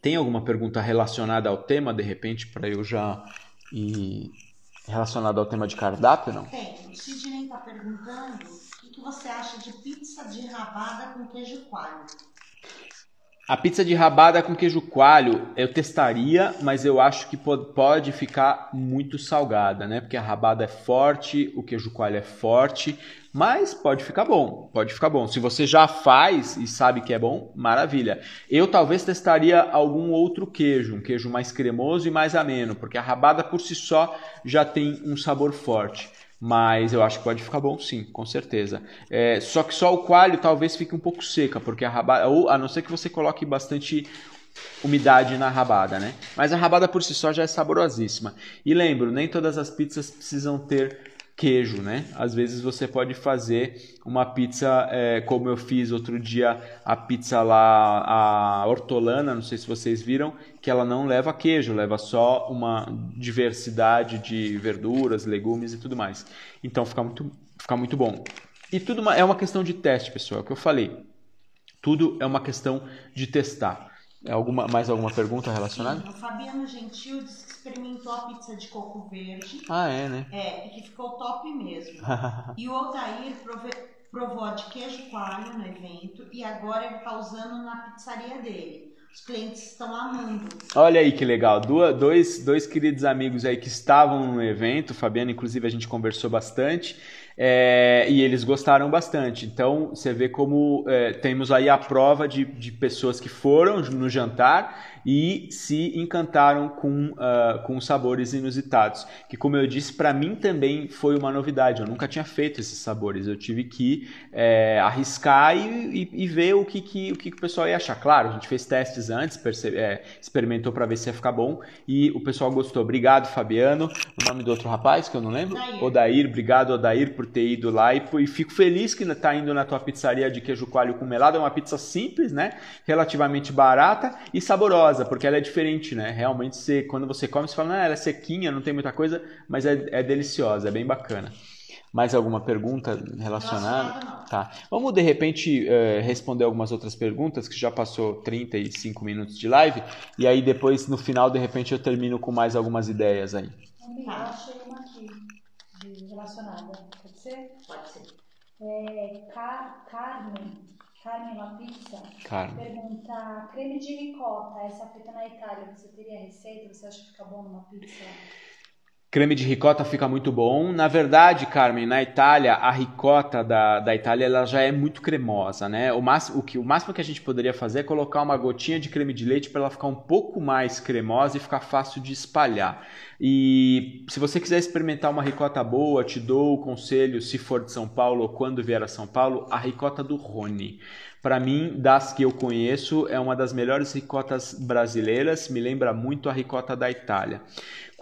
Speaker 2: Tem alguma pergunta relacionada ao tema, de repente, para eu já ir relacionada ao tema de cardápio, não?
Speaker 1: Tem. O Sidney está perguntando o que você acha de pizza de rabada com queijo coalho.
Speaker 2: A pizza de rabada com queijo coalho eu testaria, mas eu acho que pode ficar muito salgada, né? Porque a rabada é forte, o queijo coalho é forte, mas pode ficar bom, pode ficar bom. Se você já faz e sabe que é bom, maravilha. Eu talvez testaria algum outro queijo, um queijo mais cremoso e mais ameno, porque a rabada por si só já tem um sabor forte. Mas eu acho que pode ficar bom sim, com certeza. É, só que só o coalho talvez fique um pouco seca, porque a rabada. Ou, a não ser que você coloque bastante umidade na rabada, né? Mas a rabada por si só já é saborosíssima. E lembro, nem todas as pizzas precisam ter queijo, né? Às vezes você pode fazer uma pizza, é, como eu fiz outro dia, a pizza lá, a hortolana, não sei se vocês viram, que ela não leva queijo, leva só uma diversidade de verduras, legumes e tudo mais. Então fica muito, fica muito bom. E tudo é uma questão de teste, pessoal, é o que eu falei. Tudo é uma questão de testar. É alguma, mais alguma pergunta relacionada?
Speaker 1: O Fabiano Gentil disse que experimentou a pizza de coco verde. Ah, é, né? É, que ficou top mesmo. e o Otair prove, provou a de queijo coalho no evento e agora ele tá usando na pizzaria dele. Os clientes estão amando.
Speaker 2: Olha aí que legal. dois, dois queridos amigos aí que estavam no evento, Fabiana, inclusive, a gente conversou bastante. É, e eles gostaram bastante. Então você vê como é, temos aí a prova de, de pessoas que foram no jantar e se encantaram com, uh, com sabores inusitados. Que, como eu disse, para mim também foi uma novidade. Eu nunca tinha feito esses sabores. Eu tive que é, arriscar e, e, e, ver o que, que, o que, que o pessoal ia achar. Claro, a gente fez testes antes, é, experimentou para ver se ia ficar bom e o pessoal gostou. Obrigado, Fabiano. O nome do outro rapaz, que eu não lembro? Odair. Odair obrigado, Odair, por ter ido lá. E, e fico feliz que está indo na tua pizzaria de queijo coalho com melado. É uma pizza simples, né? Relativamente barata e saborosa gostosa porque ela é diferente, né? Realmente, você, quando você come, você fala, ah, ela é sequinha, não tem muita coisa, mas é, é deliciosa, é bem bacana. Mais alguma pergunta relacionada? Tá. Vamos de repente eh, responder algumas outras perguntas, que já passou 35 minutos de live, e aí depois no final, de repente, eu termino com mais algumas ideias aí.
Speaker 1: achei uma aqui, relacionada. Pode ser? Pode ser. É, Carmen carne uma pizza, carne. perguntar creme de ricota, essa feita na Itália, você
Speaker 2: teria receita? Você acha que fica bom numa pizza? creme de ricota fica muito bom. Na verdade, Carmen, na Itália, a ricota da, da Itália ela já é muito cremosa, né? O máximo, o, que, o máximo que a gente poderia fazer é colocar uma gotinha de creme de leite para ela ficar um pouco mais cremosa e ficar fácil de espalhar. E se você quiser experimentar uma ricota boa, te dou o conselho, se for de São Paulo ou quando vier a São Paulo, a ricota do Rony. Para mim, das que eu conheço, é uma das melhores ricotas brasileiras, me lembra muito a ricota da Itália.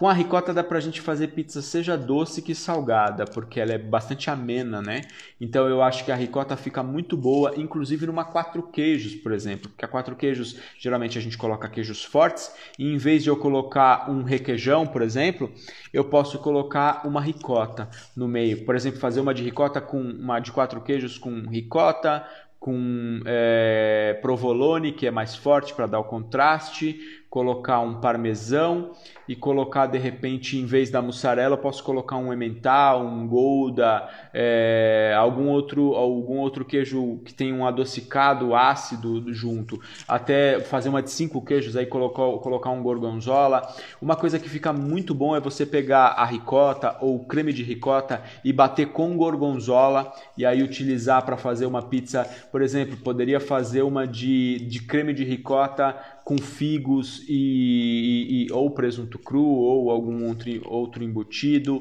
Speaker 2: Com a ricota dá pra gente fazer pizza seja doce que salgada, porque ela é bastante amena, né? Então eu acho que a ricota fica muito boa, inclusive numa quatro queijos, por exemplo. Porque a quatro queijos, geralmente a gente coloca queijos fortes, e em vez de eu colocar um requeijão, por exemplo, eu posso colocar uma ricota no meio. Por exemplo, fazer uma de ricota com uma de quatro queijos com ricota, com é, provolone, que é mais forte para dar o contraste, colocar um parmesão e colocar de repente em vez da mussarela eu posso colocar um emmental, um gouda, é, algum outro algum outro queijo que tem um adocicado ácido junto, até fazer uma de cinco queijos aí colocar colocar um gorgonzola. Uma coisa que fica muito bom é você pegar a ricota ou creme de ricota e bater com gorgonzola e aí utilizar para fazer uma pizza, por exemplo, poderia fazer uma de, de creme de ricota com figos e, e, e ou presunto cru ou algum outro, outro embutido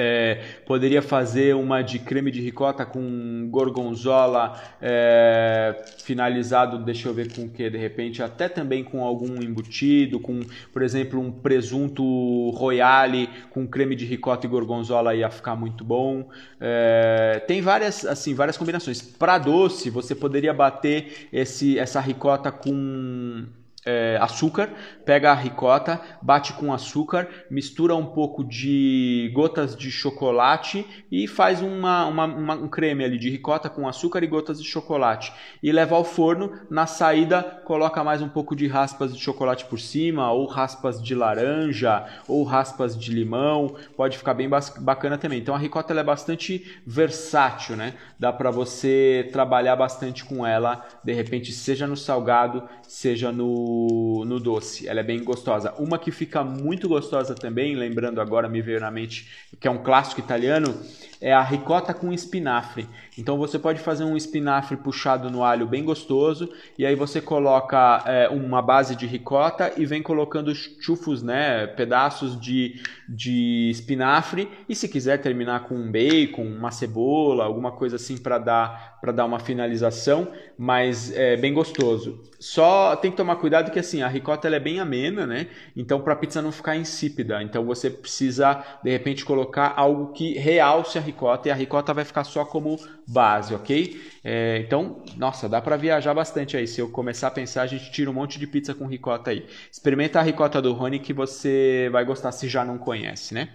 Speaker 2: é, poderia fazer uma de creme de ricota com gorgonzola é, finalizado, deixa eu ver com o que, de repente, até também com algum embutido, com, por exemplo, um presunto royale com creme de ricota e gorgonzola ia ficar muito bom. É, tem várias, assim, várias combinações. Para doce, você poderia bater esse, essa ricota com é, açúcar, pega a ricota, bate com açúcar, mistura um pouco de gotas de chocolate e faz uma, uma, uma, um creme ali de ricota com açúcar e gotas de chocolate. E leva ao forno, na saída coloca mais um pouco de raspas de chocolate por cima, ou raspas de laranja, ou raspas de limão, pode ficar bem bacana também. Então a ricota é bastante versátil, né? Dá para você trabalhar bastante com ela, de repente, seja no salgado, seja no, no doce. Ela é bem gostosa. Uma que fica muito gostosa também, lembrando agora, me veio na mente, que é um clássico italiano, é a ricota com espinafre. Então você pode fazer um espinafre puxado no alho bem gostoso, e aí você coloca é, uma base de ricota e vem colocando chufos, né, pedaços de, de espinafre, e se quiser terminar com um bacon, uma cebola, alguma coisa assim para dar para dar uma finalização, mas é bem gostoso. Só tem que tomar cuidado que assim, a ricota ela é bem amena, né? Então para a pizza não ficar insípida, então você precisa de repente colocar algo que realce a ricota e a ricota vai ficar só como base, ok? É, então, nossa, dá para viajar bastante aí. Se eu começar a pensar, a gente tira um monte de pizza com ricota aí. Experimenta a ricota do Rony que você vai gostar se já não conhece, né?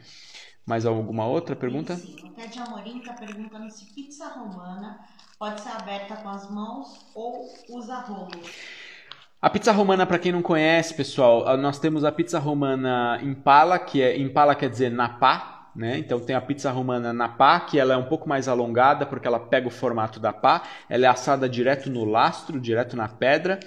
Speaker 2: Mais alguma outra pergunta? Sim, sim.
Speaker 1: O Ted Amorim está perguntando se pizza romana Pode ser aberta com as mãos ou usa rolo.
Speaker 2: A pizza romana, para quem não conhece, pessoal, nós temos a pizza romana impala, que é impala quer dizer napá, né? Então tem a pizza romana napá, que ela é um pouco mais alongada porque ela pega o formato da pá, ela é assada direto no lastro, direto na pedra.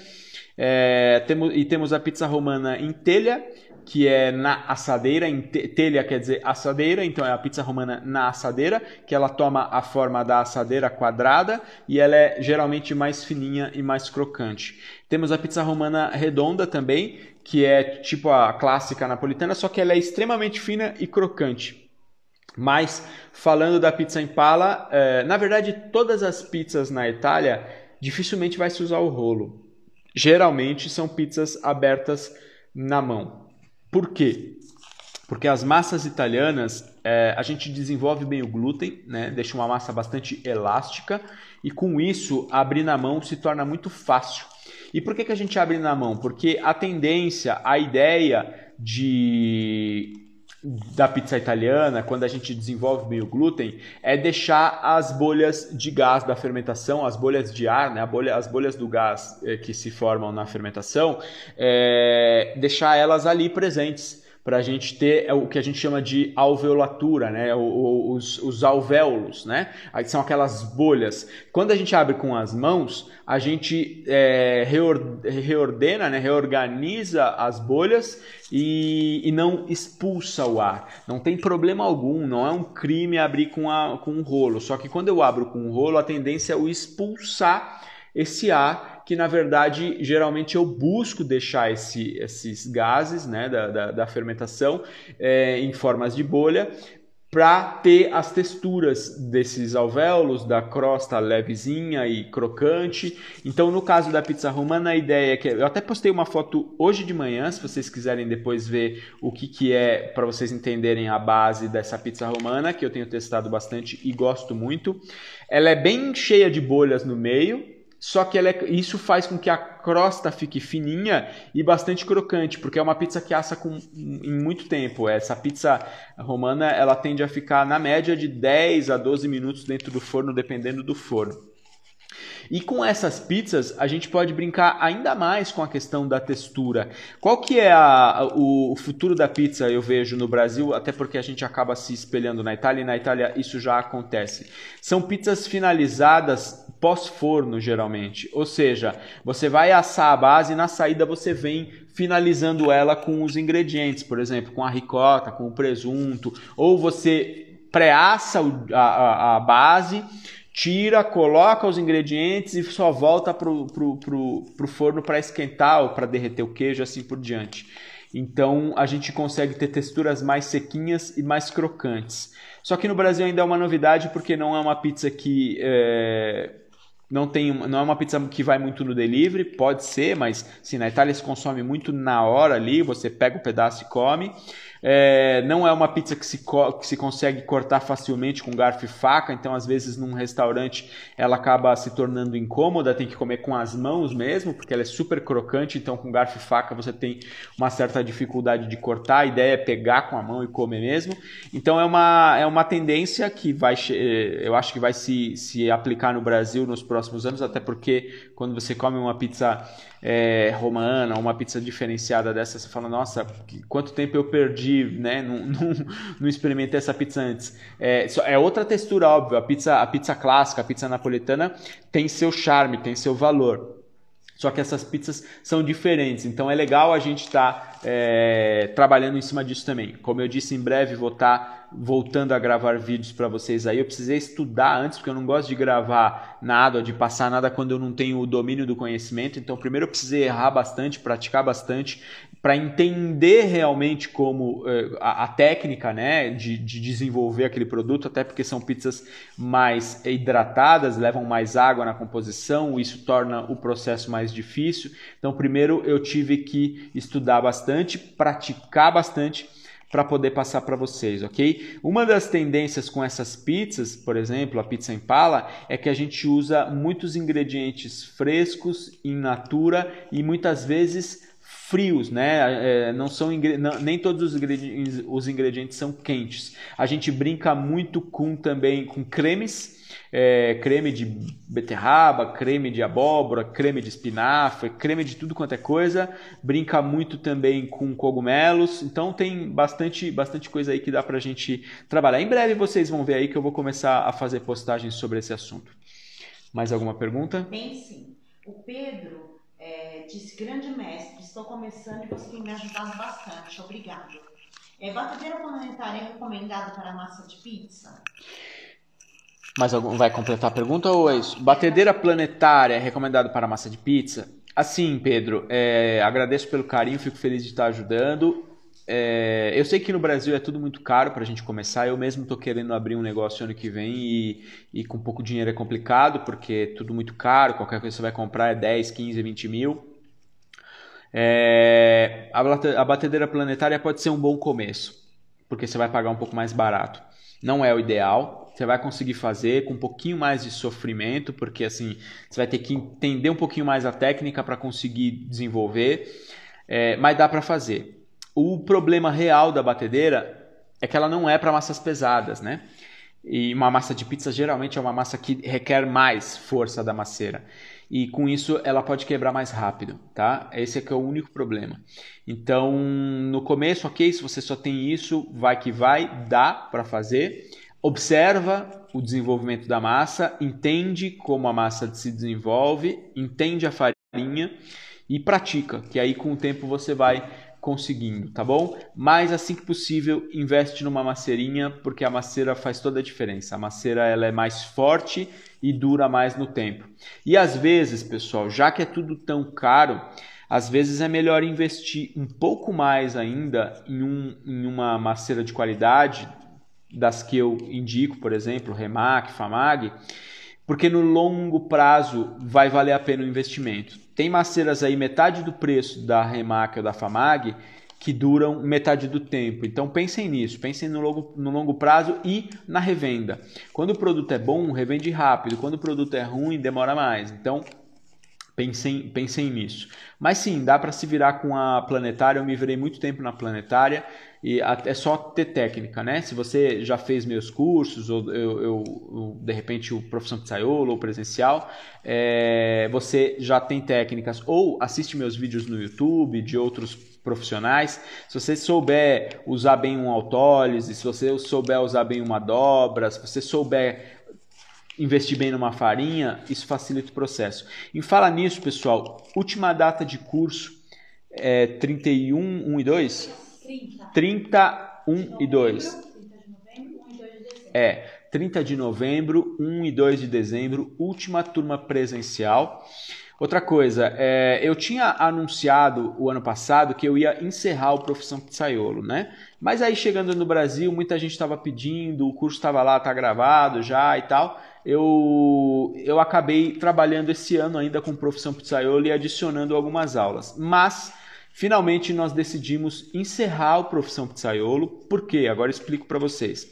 Speaker 2: É, temos, e temos a pizza romana em telha, que é na assadeira, em telha quer dizer assadeira, então é a pizza romana na assadeira, que ela toma a forma da assadeira quadrada e ela é geralmente mais fininha e mais crocante. Temos a pizza romana redonda também, que é tipo a clássica napolitana, só que ela é extremamente fina e crocante. Mas falando da pizza impala, é, na verdade todas as pizzas na Itália dificilmente vai se usar o rolo. Geralmente são pizzas abertas na mão. Por quê? Porque as massas italianas, é, a gente desenvolve bem o glúten, né? deixa uma massa bastante elástica e com isso abrir na mão se torna muito fácil. E por que, que a gente abre na mão? Porque a tendência, a ideia de da pizza italiana, quando a gente desenvolve meio glúten, é deixar as bolhas de gás da fermentação, as bolhas de ar, né, bolha, as bolhas do gás eh, que se formam na fermentação, eh, deixar elas ali presentes para a gente ter é o que a gente chama de alveolatura, né? os, os alvéolos, né? são aquelas bolhas. Quando a gente abre com as mãos, a gente é, reordena, né? reorganiza as bolhas e, e, não expulsa o ar. Não tem problema algum, não é um crime abrir com, a, com um rolo. Só que quando eu abro com um rolo, a tendência é o expulsar esse ar que na verdade geralmente eu busco deixar esse, esses gases né, da, da, da fermentação é, em formas de bolha para ter as texturas desses alvéolos, da crosta levezinha e crocante. Então, no caso da pizza romana, a ideia é que eu até postei uma foto hoje de manhã, se vocês quiserem depois ver o que, que é para vocês entenderem a base dessa pizza romana, que eu tenho testado bastante e gosto muito. Ela é bem cheia de bolhas no meio, só que é, isso faz com que a crosta fique fininha e bastante crocante, porque é uma pizza que assa com, em muito tempo. Essa pizza romana ela tende a ficar na média de 10 a 12 minutos dentro do forno, dependendo do forno. E com essas pizzas, a gente pode brincar ainda mais com a questão da textura. Qual que é a, o, futuro da pizza, eu vejo, no Brasil, até porque a gente acaba se espelhando na Itália, e na Itália isso já acontece. São pizzas finalizadas pós-forno, geralmente. Ou seja, você vai assar a base e na saída você vem finalizando ela com os ingredientes, por exemplo, com a ricota, com o presunto, ou você pré-assa a, a, a base tira, coloca os ingredientes e só volta pro, pro, pro, pro forno para esquentar ou para derreter o queijo, assim por diante. Então a gente consegue ter texturas mais sequinhas e mais crocantes. Só que no Brasil ainda é uma novidade porque não é uma pizza que é não tem não é uma pizza que vai muito no delivery, pode ser, mas se assim, na Itália se consome muito na hora ali, você pega o um pedaço e come. É, não é uma pizza que se, que se consegue cortar facilmente com garfo e faca, então às vezes num restaurante ela acaba se tornando incômoda, tem que comer com as mãos mesmo, porque ela é super crocante, então com garfo e faca você tem uma certa dificuldade de cortar, a ideia é pegar com a mão e comer mesmo. Então é uma, é uma tendência que vai, eu acho que vai se, se aplicar no Brasil nos próximos anos, até porque quando você come uma pizza é, romana, uma pizza diferenciada dessa, você fala, nossa, quanto tempo eu perdi né, não, não, não experimentei essa pizza antes. É, é outra textura, óbvio. A pizza, a pizza clássica, a pizza napolitana tem seu charme, tem seu valor. Só que essas pizzas são diferentes, então é legal a gente estar tá, é, trabalhando em cima disso também. Como eu disse, em breve vou estar tá, voltando a gravar vídeos para vocês aí. Eu precisei estudar antes, porque eu não gosto de gravar nada, de passar nada quando eu não tenho o domínio do conhecimento. Então, primeiro eu precisei errar bastante, praticar bastante, para entender realmente como eh, a, a técnica né, de, de, desenvolver aquele produto, até porque são pizzas mais hidratadas, levam mais água na composição, isso torna o processo mais difícil. Então, primeiro eu tive que estudar bastante, praticar bastante para poder passar para vocês, ok? Uma das tendências com essas pizzas, por exemplo, a pizza Impala, é que a gente usa muitos ingredientes frescos, in natura e muitas vezes frios, né? É, não são não, nem todos os ingredientes, os ingredientes são quentes. A gente brinca muito com também com cremes, é, creme de beterraba, creme de abóbora, creme de espinafre, creme de tudo quanto é coisa. Brinca muito também com cogumelos. Então tem bastante, bastante coisa aí que dá pra gente trabalhar. Em breve vocês vão ver aí que eu vou começar a fazer postagens sobre esse assunto. Mais alguma pergunta?
Speaker 1: Tem sim. O Pedro disse, grande mestre, estou começando e você tem me ajudado bastante, obrigado. É, batedeira planetária é recomendada para massa de pizza?
Speaker 2: Mais algum vai completar a pergunta ou é isso? Batedeira planetária é recomendado para massa de pizza? Assim, Pedro, é, agradeço pelo carinho, fico feliz de estar ajudando. É, eu sei que no Brasil é tudo muito caro para a gente começar. Eu mesmo estou querendo abrir um negócio ano que vem e, e com pouco dinheiro é complicado, porque é tudo muito caro. Qualquer coisa que você vai comprar é 10, 15, 20 mil. É, a batedeira planetária pode ser um bom começo, porque você vai pagar um pouco mais barato. Não é o ideal, você vai conseguir fazer com um pouquinho mais de sofrimento, porque assim você vai ter que entender um pouquinho mais a técnica para conseguir desenvolver, é, mas dá para fazer. O problema real da batedeira é que ela não é para massas pesadas, né? E uma massa de pizza geralmente é uma massa que requer mais força da maceira. E com isso ela pode quebrar mais rápido, tá? Esse é que é o único problema. Então, no começo, ok, se você só tem isso, vai que vai, dá para fazer. Observa o desenvolvimento da massa, entende como a massa se desenvolve, entende a farinha e pratica, que aí com o tempo você vai conseguindo, tá bom? Mas assim que possível, investe numa macerinha, porque a macera faz toda a diferença. A macera ela é mais forte e dura mais no tempo. E às vezes, pessoal, já que é tudo tão caro, às vezes é melhor investir um pouco mais ainda em, um, em uma macera de qualidade, das que eu indico, por exemplo, Remac, Famag, porque no longo prazo vai valer a pena o investimento tem maceiras aí metade do preço da Remac ou da Famag que duram metade do tempo. Então pensem nisso, pensem no longo, no longo prazo e na revenda. Quando o produto é bom, revende rápido. Quando o produto é ruim, demora mais. Então Pensem, pensem nisso. Mas sim, dá para se virar com a planetária. Eu me virei muito tempo na planetária e é só ter técnica, né? Se você já fez meus cursos, ou eu, eu, de repente o Profissão Pizzaiolo ou presencial, é, você já tem técnicas. Ou assiste meus vídeos no YouTube de outros profissionais. Se você souber usar bem um autólise, se você souber usar bem uma dobra, se você souber investir bem numa farinha, isso facilita o processo. E fala nisso, pessoal, última data de curso é 31, 1 e 2? 30. 31 e 2. 30 é, de novembro, 1 e 2 de É, 30 de novembro, 1 e 2 de dezembro, última turma presencial. Outra coisa, é, eu tinha anunciado o ano passado que eu ia encerrar o Profissão Pizzaiolo, né? Mas aí chegando no Brasil, muita gente estava pedindo, o curso estava lá, tá gravado já e tal eu, eu acabei trabalhando esse ano ainda com profissão pizzaiolo e adicionando algumas aulas. Mas finalmente nós decidimos encerrar o profissão pizzaiolo, porque agora explico para vocês.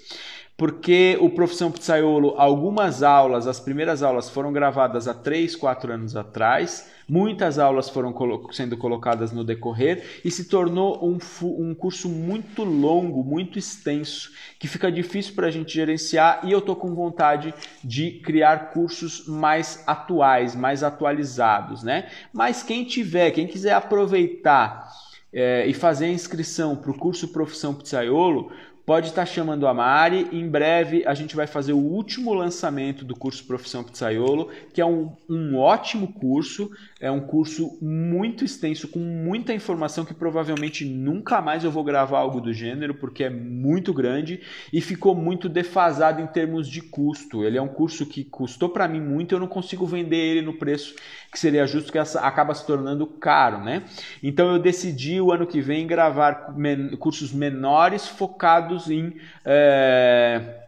Speaker 2: Porque o Profissão Pizzaiolo, algumas aulas, as primeiras aulas foram gravadas há 3, 4 anos atrás, muitas aulas foram colo sendo colocadas no decorrer e se tornou um, um curso muito longo, muito extenso, que fica difícil para a gente gerenciar e eu estou com vontade de criar cursos mais atuais, mais atualizados, né? Mas quem tiver, quem quiser aproveitar é, e fazer a inscrição para o curso Profissão Pizzaiolo, pode estar chamando a Mari. Em breve a gente vai fazer o último lançamento do curso Profissão Pizzaiolo, que é um, um ótimo curso. É um curso muito extenso, com muita informação que provavelmente nunca mais eu vou gravar algo do gênero, porque é muito grande e ficou muito defasado em termos de custo. Ele é um curso que custou para mim muito, eu não consigo vender ele no preço que seria justo, que acaba se tornando caro, né? Então eu decidi o ano que vem gravar men cursos menores focados em. É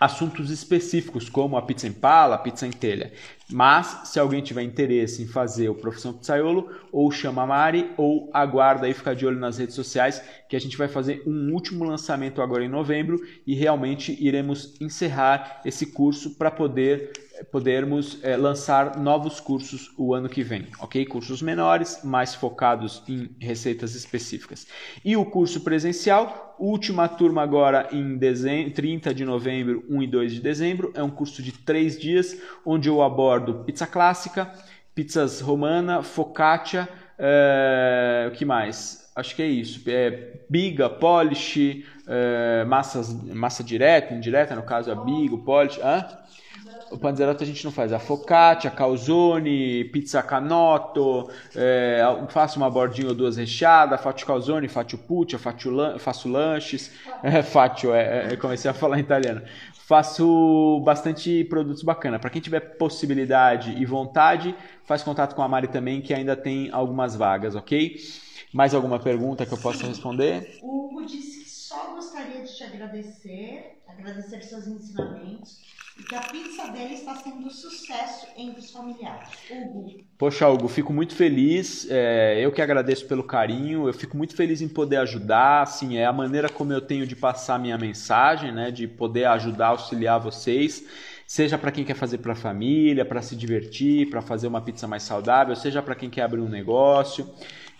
Speaker 2: assuntos específicos, como a pizza em pala, a pizza em telha. Mas, se alguém tiver interesse em fazer o Profissão Pizzaiolo, ou chama a Mari, ou aguarda aí, fica de olho nas redes sociais, que a gente vai fazer um último lançamento agora em novembro e realmente iremos encerrar esse curso para poder podermos é, lançar novos cursos o ano que vem, ok? Cursos menores, mais focados em receitas específicas. E o curso presencial, última turma agora em dezembro, 30 de novembro, 1 e 2 de dezembro, é um curso de três dias, onde eu abordo pizza clássica, pizzas romana, focaccia, é, o que mais? Acho que é isso. É, biga, polish, é, massas, massa direta, indireta, no caso a é biga, o polish. Hã? O panzerotto a gente não faz. A focaccia, a calzone, pizza canotto, é, faço uma bordinha ou duas recheada, faço calzone, faço puccia, faço, lan faço lanches, é, faço, é, é, é, comecei a falar em italiano. Faço bastante produtos bacana. Para quem tiver possibilidade e vontade, faz contato com a Mari também, que ainda tem algumas vagas, ok? Mais alguma pergunta que eu possa responder?
Speaker 1: Hugo disse só gostaria de te agradecer, agradecer seus ensinamentos
Speaker 2: e que a pizza dele está sendo um sucesso entre os familiares. Hugo. Poxa, Hugo, fico muito feliz. É, eu que agradeço pelo carinho. Eu fico muito feliz em poder ajudar. Assim, é a maneira como eu tenho de passar minha mensagem, né? De poder ajudar, auxiliar vocês seja para quem quer fazer para a família, para se divertir, para fazer uma pizza mais saudável, seja para quem quer abrir um negócio.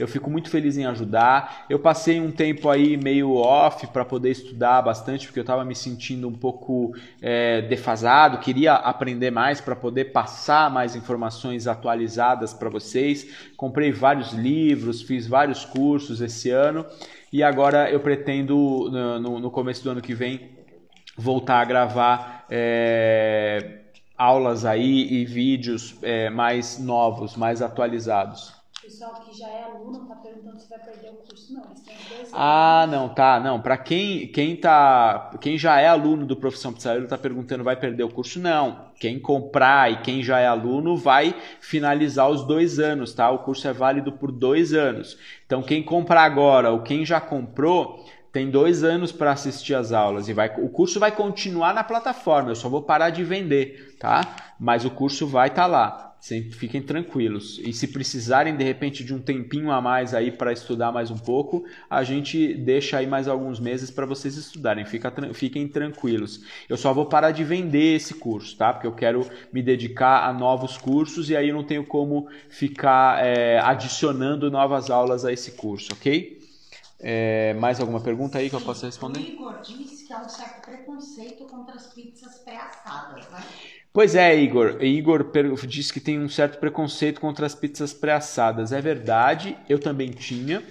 Speaker 2: Eu fico muito feliz em ajudar. Eu passei um tempo aí meio off para poder estudar bastante, porque eu estava me sentindo um pouco é, defasado. Queria aprender mais para poder passar mais informações atualizadas para vocês. Comprei vários livros, fiz vários cursos esse ano e agora eu pretendo, no, no começo do ano que vem, voltar a gravar. É, aulas aí e vídeos é, mais novos, mais atualizados
Speaker 1: pessoal que já é aluno está perguntando se vai perder o curso. Não, eles têm é dois
Speaker 2: Ah, não, tá. Não, para quem, quem, tá, quem já é aluno do Profissão Pizzareiro está perguntando vai perder o curso? Não. Quem comprar e quem já é aluno vai finalizar os dois anos, tá? O curso é válido por dois anos. Então, quem comprar agora ou quem já comprou tem dois anos para assistir as aulas e vai, o curso vai continuar na plataforma. Eu só vou parar de vender, tá? Mas o curso vai estar tá lá. Sempre fiquem tranquilos. E se precisarem de repente de um tempinho a mais aí para estudar mais um pouco, a gente deixa aí mais alguns meses para vocês estudarem. Fica, fiquem tranquilos. Eu só vou parar de vender esse curso, tá? Porque eu quero me dedicar a novos cursos e aí eu não tenho como ficar é, adicionando novas aulas a esse curso, ok? É, mais alguma pergunta aí que eu possa responder? O
Speaker 1: Igor disse que há um certo preconceito contra as pizzas pré-assadas, né?
Speaker 2: Pois é, Igor. Igor disse que tem um certo preconceito contra as pizzas pré-assadas. É verdade, eu também tinha.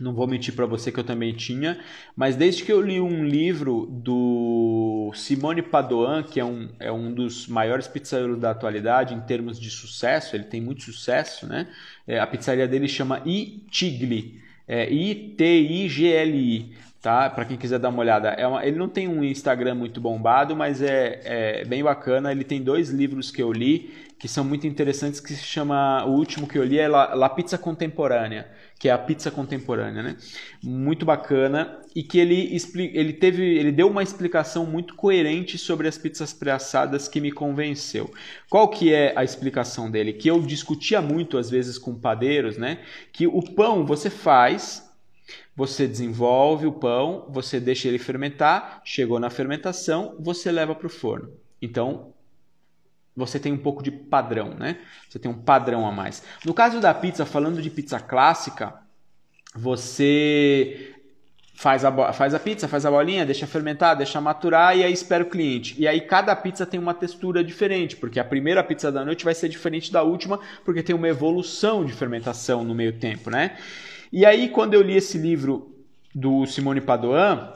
Speaker 2: Não vou mentir para você que eu também tinha, mas desde que eu li um livro do Simone Padoan, que é um, é um dos maiores pizzaiolo da atualidade em termos de sucesso, ele tem muito sucesso, né? É, a pizzaria dele chama I Tigli é, I I T G L I tá? Para quem quiser dar uma olhada. É uma, ele não tem um Instagram muito bombado, mas é, é, bem bacana. Ele tem dois livros que eu li que são muito interessantes, que se chama... O último que eu li é La, La Pizza Contemporânea, que é a pizza contemporânea, né? Muito bacana e que ele, ele teve, ele deu uma explicação muito coerente sobre as pizzas preassadas que me convenceu. Qual que é a explicação dele? Que eu discutia muito às vezes com padeiros, né? Que o pão você faz você desenvolve o pão, você deixa ele fermentar, chegou na fermentação, você leva para o forno. Então, você tem um pouco de padrão, né? Você tem um padrão a mais. No caso da pizza, falando de pizza clássica, você faz a, faz a pizza, faz a bolinha, deixa fermentar, deixa maturar e aí espera o cliente. E aí cada pizza tem uma textura diferente, porque a primeira pizza da noite vai ser diferente da última, porque tem uma evolução de fermentação no meio tempo, né? E aí, quando eu li esse livro do Simone Padoan,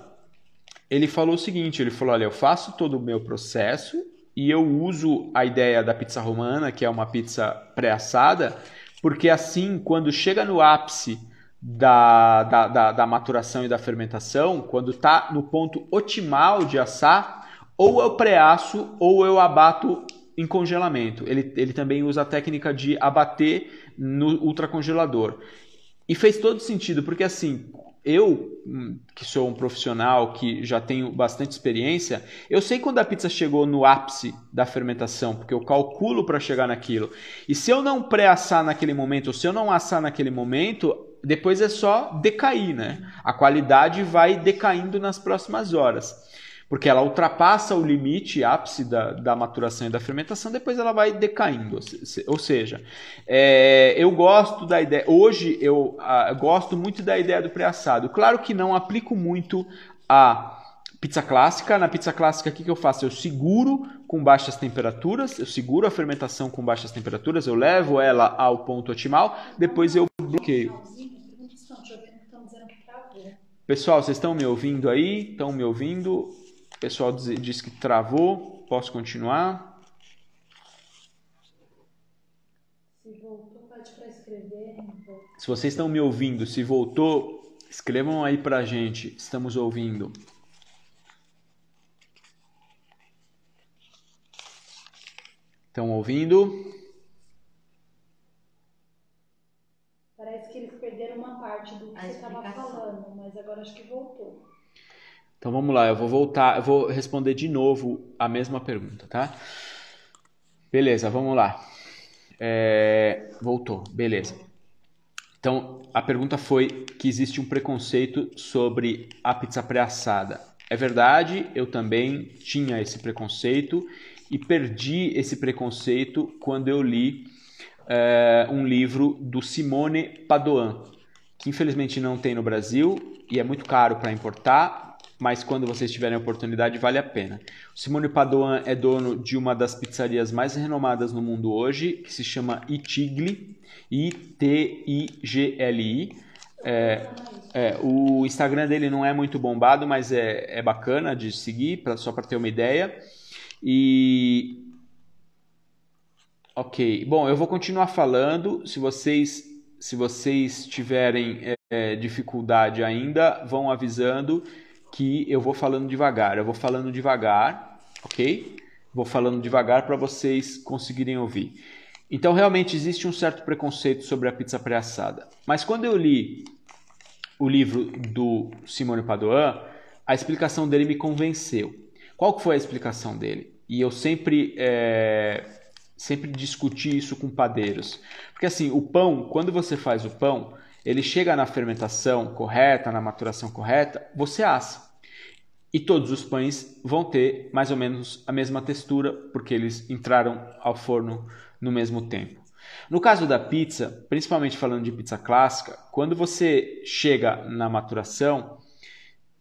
Speaker 2: ele falou o seguinte: ele falou, olha, eu faço todo o meu processo e eu uso a ideia da pizza romana, que é uma pizza pré-assada, porque assim, quando chega no ápice da, da, da, da maturação e da fermentação, quando está no ponto otimal de assar, ou eu pré-aço ou eu abato em congelamento. Ele, ele também usa a técnica de abater no ultracongelador. E fez todo sentido, porque assim, eu, hum, que sou um profissional que já tenho bastante experiência, eu sei quando a pizza chegou no ápice da fermentação, porque eu calculo para chegar naquilo. E se eu não pré-assar naquele momento, se eu não assar naquele momento, depois é só decair, né? A qualidade vai decaindo nas próximas horas porque ela ultrapassa o limite ápice da, da maturação e da fermentação, depois ela vai decaindo. Ou seja, é, eu gosto da ideia, hoje eu a, gosto muito da ideia do pré-assado. Claro que não aplico muito a pizza clássica. Na pizza clássica, o que, que eu faço? Eu seguro com baixas temperaturas, eu seguro a fermentação com baixas temperaturas, eu levo ela ao ponto otimal, depois eu bloqueio.
Speaker 1: Tá
Speaker 2: Pessoal, vocês estão me ouvindo aí? Estão me ouvindo? O pessoal diz, diz que travou. Posso continuar?
Speaker 1: Se voltou, pode para escrever.
Speaker 2: Se vocês estão me ouvindo, se voltou, escrevam aí para a gente. Estamos ouvindo. Estão ouvindo?
Speaker 1: Parece que eles perderam uma parte do que a você estava falando, mas agora acho que voltou.
Speaker 2: Então vamos lá, eu vou voltar, eu vou responder de novo a mesma pergunta, tá? Beleza, vamos lá. É, voltou, beleza. Então a pergunta foi que existe um preconceito sobre a pizza pré-assada. É verdade, eu também tinha esse preconceito e perdi esse preconceito quando eu li é, um livro do Simone Padoan, que infelizmente não tem no Brasil e é muito caro para importar, mas quando vocês tiverem a oportunidade, vale a pena. O Simone Padoan é dono de uma das pizzarias mais renomadas no mundo hoje, que se chama Itigli, I-T-I-G-L-I. É, é, o Instagram dele não é muito bombado, mas é, é bacana de seguir, pra, só para ter uma ideia. E. Ok, bom, eu vou continuar falando. Se vocês, se vocês tiverem é, é, dificuldade ainda, vão avisando que eu vou falando devagar. Eu vou falando devagar, ok? Vou falando devagar para vocês conseguirem ouvir. Então, realmente existe um certo preconceito sobre a pizza pré-assada. Mas quando eu li o livro do Simone Padoan, a explicação dele me convenceu. Qual que foi a explicação dele? E eu sempre é, sempre discuti isso com padeiros, porque assim o pão, quando você faz o pão, ele chega na fermentação correta, na maturação correta, você assa e todos os pães vão ter mais ou menos a mesma textura porque eles entraram ao forno no mesmo tempo. No caso da pizza, principalmente falando de pizza clássica, quando você chega na maturação,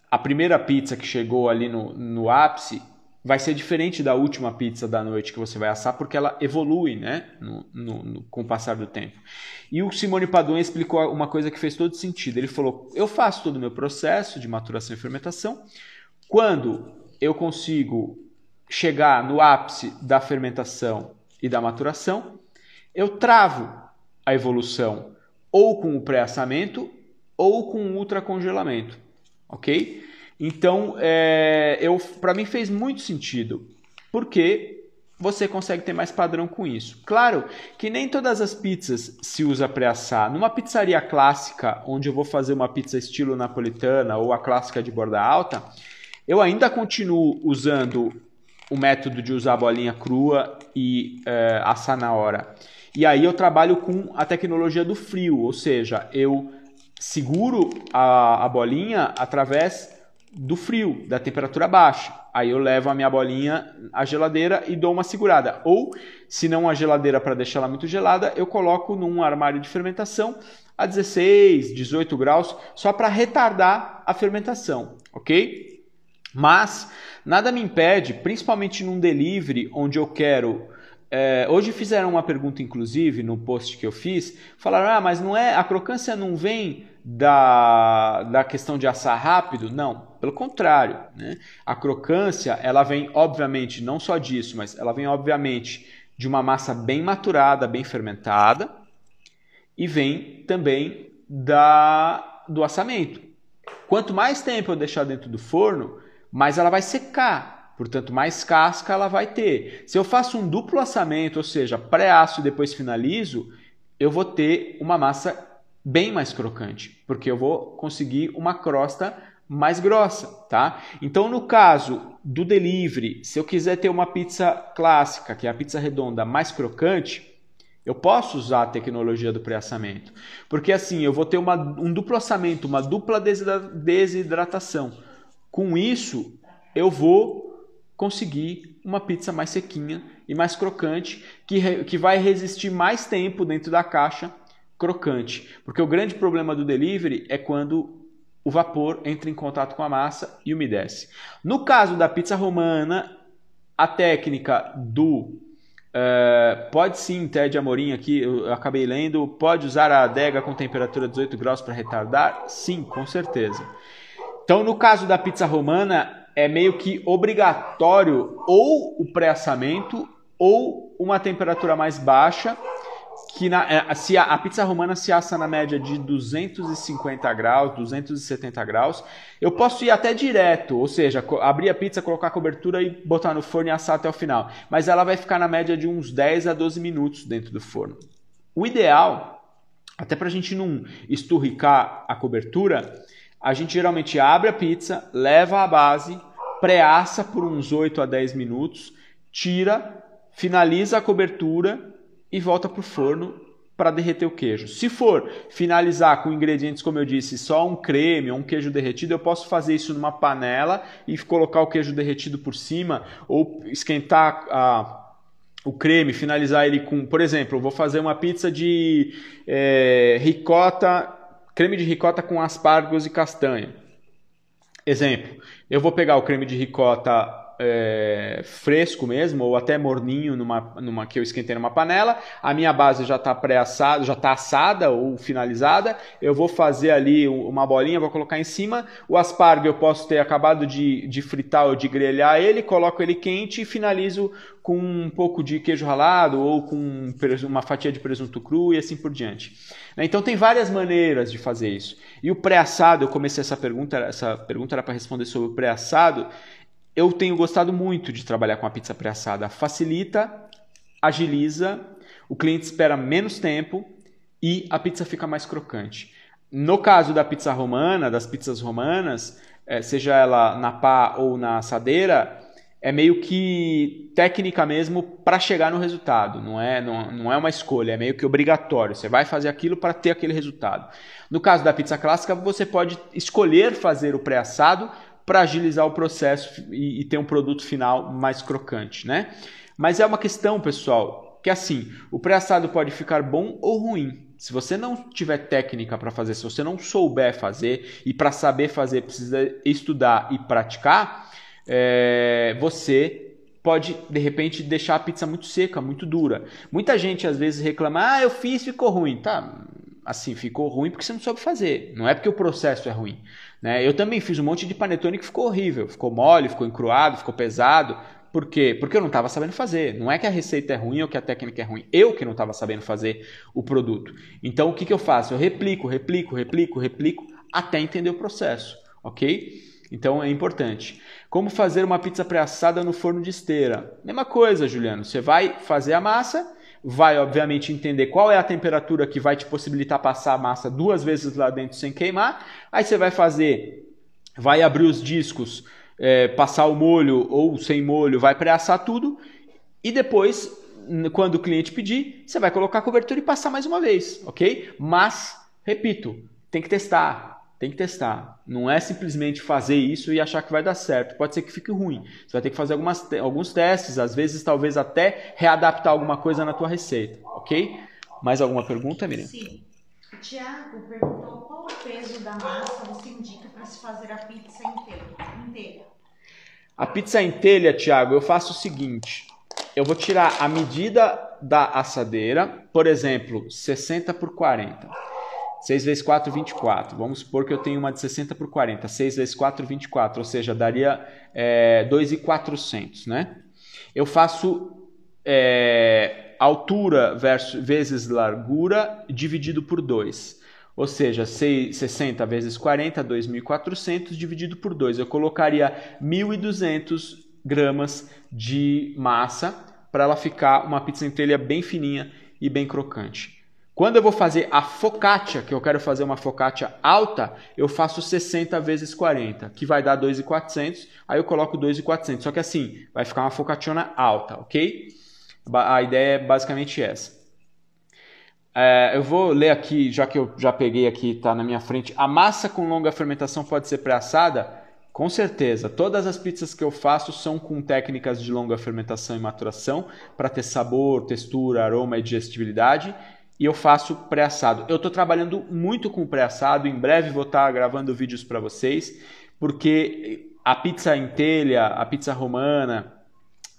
Speaker 2: a primeira pizza que chegou ali no, no ápice vai ser diferente da última pizza da noite que você vai assar, porque ela evolui né, no, no, no, com o passar do tempo. E o Simone Paduan explicou uma coisa que fez todo sentido. Ele falou: Eu faço todo o meu processo de maturação e fermentação, quando eu consigo chegar no ápice da fermentação e da maturação, eu travo a evolução ou com o pré-assamento ou com o ultracongelamento, ok? Então, é, eu, para mim fez muito sentido, porque você consegue ter mais padrão com isso. Claro que nem todas as pizzas se usa pré-assar. Numa pizzaria clássica, onde eu vou fazer uma pizza estilo napolitana ou a clássica de borda alta, eu ainda continuo usando o método de usar a bolinha crua e é, assar na hora. E aí eu trabalho com a tecnologia do frio, ou seja, eu seguro a, a bolinha através do frio, da temperatura baixa. Aí eu levo a minha bolinha à geladeira e dou uma segurada. Ou, se não a geladeira para deixar ela muito gelada, eu coloco num armário de fermentação a 16, 18 graus, só para retardar a fermentação, ok? Mas nada me impede, principalmente num delivery onde eu quero. É, hoje fizeram uma pergunta, inclusive, no post que eu fiz, falaram: ah, mas não é a crocância não vem da, da questão de assar rápido? Não, pelo contrário, né? a crocância ela vem, obviamente, não só disso, mas ela vem, obviamente, de uma massa bem maturada, bem fermentada, e vem também da, do assamento. Quanto mais tempo eu deixar dentro do forno, mas ela vai secar, portanto, mais casca ela vai ter. Se eu faço um duplo assamento, ou seja, pré-aço e depois finalizo, eu vou ter uma massa bem mais crocante, porque eu vou conseguir uma crosta mais grossa, tá? Então, no caso do delivery, se eu quiser ter uma pizza clássica, que é a pizza redonda mais crocante, eu posso usar a tecnologia do pré-assamento, porque assim eu vou ter uma, um duplo assamento, uma dupla desidratação. Com isso, eu vou conseguir uma pizza mais sequinha e mais crocante, que, que vai resistir mais tempo dentro da caixa crocante. Porque o grande problema do delivery é quando o vapor entra em contato com a massa e umedece. No caso da pizza romana, a técnica do Uh, pode sim, Ted Amorim aqui, eu acabei lendo, pode usar a adega com temperatura 18 graus para retardar? Sim, com certeza. Então, no caso da pizza romana, é meio que obrigatório ou o pré-assamento ou uma temperatura mais baixa. Que na, é, se a, a, pizza romana se assa na média de 250 graus, 270 graus, eu posso ir até direto, ou seja, abrir a pizza, colocar a cobertura e botar no forno e assar até o final. Mas ela vai ficar na média de uns 10 a 12 minutos dentro do forno. O ideal, até para a gente não esturricar a cobertura, a gente geralmente abre a pizza, leva a base, pré-assa por uns 8 a 10 minutos, tira, finaliza a cobertura e volta para o forno para derreter o queijo. Se for finalizar com ingredientes, como eu disse, só um creme ou um queijo derretido, eu posso fazer isso numa panela e colocar o queijo derretido por cima ou esquentar a o creme, finalizar ele com, por exemplo, vou fazer uma pizza de é, ricota Creme de ricota com aspargos e castanha. Exemplo, eu vou pegar o creme de ricota é, fresco mesmo, ou até morninho numa, numa que eu esquentei numa panela. A minha base já está pré-assada, já está assada ou finalizada. Eu vou fazer ali uma bolinha, vou colocar em cima. O aspargo eu posso ter acabado de, de fritar ou de grelhar ele, coloco ele quente e finalizo com um pouco de queijo ralado ou com uma fatia de presunto cru e assim por diante. Né, então tem várias maneiras de fazer isso. E o pré-assado, eu comecei essa pergunta, essa pergunta era para responder sobre o pré-assado eu tenho gostado muito de trabalhar com a pizza pré-assada. Facilita, agiliza, o cliente espera menos tempo e a pizza fica mais crocante. No caso da pizza romana, das pizzas romanas, é, seja ela na pá ou na assadeira, é meio que técnica mesmo para chegar no resultado, não é, não, não é uma escolha, é meio que obrigatório. Você vai fazer aquilo para ter aquele resultado. No caso da pizza clássica, você pode escolher fazer o pré-assado para agilizar o processo e, e ter um produto final mais crocante, né? Mas é uma questão, pessoal, que assim, o pré-assado pode ficar bom ou ruim, se você não tiver técnica para fazer, se você não souber fazer e para saber fazer precisa estudar e praticar, é, você pode de repente deixar a pizza muito seca, muito dura. Muita gente às vezes reclama: ah, eu fiz, ficou ruim, tá? Assim, ficou ruim porque você não soube fazer. Não é porque o processo é ruim. Né? Eu também fiz um monte de panetone que ficou horrível, ficou mole, ficou encruado, ficou pesado. Por quê? Porque eu não estava sabendo fazer. Não é que a receita é ruim ou que a técnica é ruim. Eu que não estava sabendo fazer o produto. Então o que, que eu faço? Eu replico, replico, replico, replico até entender o processo, ok? Então é importante. Como fazer uma pizza pré-assada no forno de esteira? Mesma coisa, Juliano. Você vai fazer a massa vai obviamente entender qual é a temperatura que vai te possibilitar passar a massa duas vezes lá dentro sem queimar. Aí você vai fazer, vai abrir os discos, é, passar o molho ou sem molho, vai pré-assar tudo e depois, quando o cliente pedir, você vai colocar a cobertura e passar mais uma vez, ok? Mas, repito, tem que testar, tem que testar. Não é simplesmente fazer isso e achar que vai dar certo. Pode ser que fique ruim. Você vai ter que fazer algumas, alguns testes, às vezes talvez até readaptar alguma coisa na tua receita, ok? Mais alguma pergunta, Miriam?
Speaker 1: Sim. O Tiago perguntou qual o peso da massa você indica para se fazer a pizza inteira. inteira.
Speaker 2: A pizza em telha, eu faço o seguinte: eu vou tirar a medida da assadeira, por exemplo, 60 por 40. 6 vezes 4, 24. Vamos supor que eu tenho uma de 60 por 40. 6 vezes 4, 24. Ou seja, daria é, 2,400, né? Eu faço é, altura versus, vezes largura dividido por 2. Ou seja, 6, 60 vezes 40, 2.400 dividido por 2. Eu colocaria 1.200 gramas de massa para ela ficar uma pizza inteira bem fininha e bem crocante. Quando eu vou fazer a focaccia, que eu quero fazer uma focaccia alta, eu faço 60 vezes 40, que vai dar 2,400. Aí eu coloco 2,400. Só que assim, vai ficar uma focacciona alta, ok? A ideia é basicamente essa. É, eu vou ler aqui, já que eu já peguei aqui, tá na minha frente. A massa com longa fermentação pode ser pré-assada? Com certeza. Todas as pizzas que eu faço são com técnicas de longa fermentação e maturação para ter sabor, textura, aroma e digestibilidade e eu faço pré-assado. Eu estou trabalhando muito com pré-assado, em breve vou estar tá gravando vídeos para vocês, porque a pizza em telha, a pizza romana,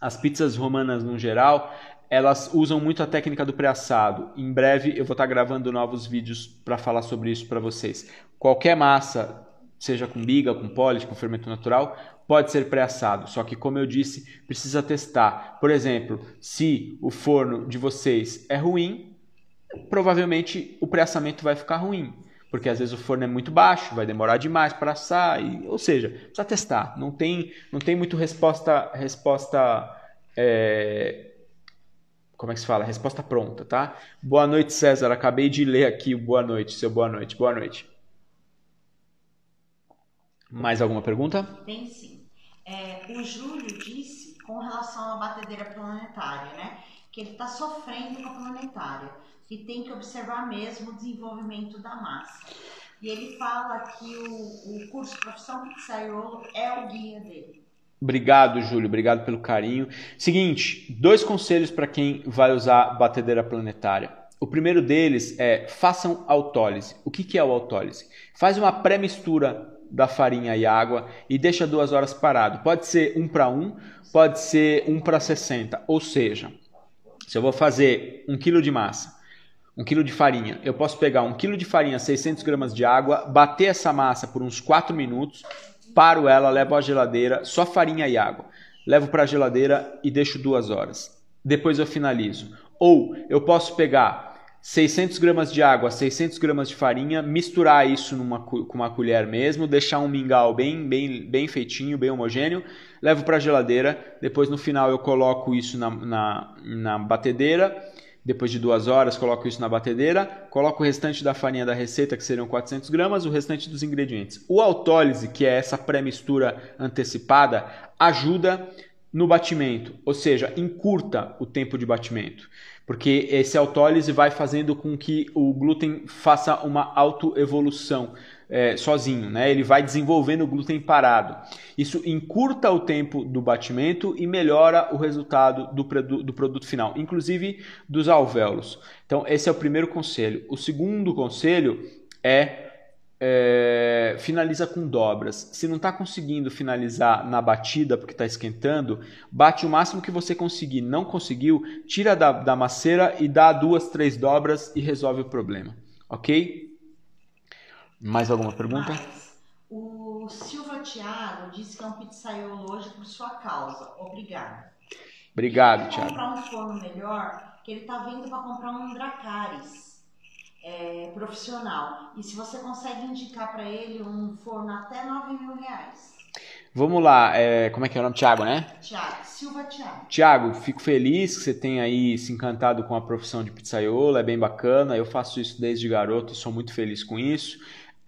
Speaker 2: as pizzas romanas no geral, elas usam muito a técnica do pré-assado. Em breve eu vou estar tá gravando novos vídeos para falar sobre isso para vocês. Qualquer massa, seja com biga, com polish, com fermento natural, pode ser pré-assado. Só que, como eu disse, precisa testar. Por exemplo, se o forno de vocês é ruim, provavelmente o pré-assamento vai ficar ruim, porque às vezes o forno é muito baixo, vai demorar demais para assar, e, ou seja, precisa testar. Não tem, não tem muito resposta, resposta é, como é que se fala? Resposta pronta, tá? Boa noite, César. Acabei de ler aqui o boa noite, seu boa noite. Boa noite. Mais alguma pergunta?
Speaker 1: Tem sim. É, o Júlio disse com relação à batedeira planetária, né? Que ele está sofrendo com a planetária que tem que observar mesmo o desenvolvimento da massa. E ele fala que o, o curso Profissão Pizzaiolo é o guia dele.
Speaker 2: Obrigado, Júlio. Obrigado pelo carinho. Seguinte, dois conselhos para quem vai usar batedeira planetária. O primeiro deles é façam autólise. O que, que é o autólise? Faz uma pré-mistura da farinha e água e deixa duas horas parado. Pode ser um para um, pode ser um para 60. Ou seja, se eu vou fazer um quilo de massa um quilo de farinha. Eu posso pegar um quilo de farinha, 600 gramas de água, bater essa massa por uns 4 minutos, paro ela, levo à geladeira, só farinha e água. Levo para a geladeira e deixo duas horas. Depois eu finalizo. Ou eu posso pegar 600 gramas de água, 600 gramas de farinha, misturar isso numa, com uma colher mesmo, deixar um mingau bem, bem, bem feitinho, bem homogêneo, levo para a geladeira. Depois no final eu coloco isso na, na, na batedeira depois de duas horas, coloco isso na batedeira, coloco o restante da farinha da receita, que seriam 400 gramas, o restante dos ingredientes. O autólise, que é essa pré-mistura antecipada, ajuda no batimento, ou seja, encurta o tempo de batimento, porque esse autólise vai fazendo com que o glúten faça uma autoevolução é, sozinho, né? Ele vai desenvolvendo o glúten parado. Isso encurta o tempo do batimento e melhora o resultado do, do produto final, inclusive dos alvéolos. Então, esse é o primeiro conselho. O segundo conselho é é, finaliza com dobras. Se não está conseguindo finalizar na batida porque está esquentando, bate o máximo que você conseguir. Não conseguiu, tira da, da maceira e dá duas, três dobras e resolve o problema, ok? Mais alguma pergunta?
Speaker 1: O Silva Tiago disse que é um pizzaiolo hoje por sua causa. Obrigado. Obrigado, Thiago. comprar um forno melhor, que ele está vindo para comprar um Dracaris é, profissional. E se você consegue indicar para ele um forno até 9 mil reais.
Speaker 2: Vamos lá, é, como é que é o nome? Tiago, né?
Speaker 1: Tiago, Silva Tiago.
Speaker 2: Tiago, fico feliz que você tenha aí se encantado com a profissão de pizzaiolo, é bem bacana, eu faço isso desde garoto, e sou muito feliz com isso.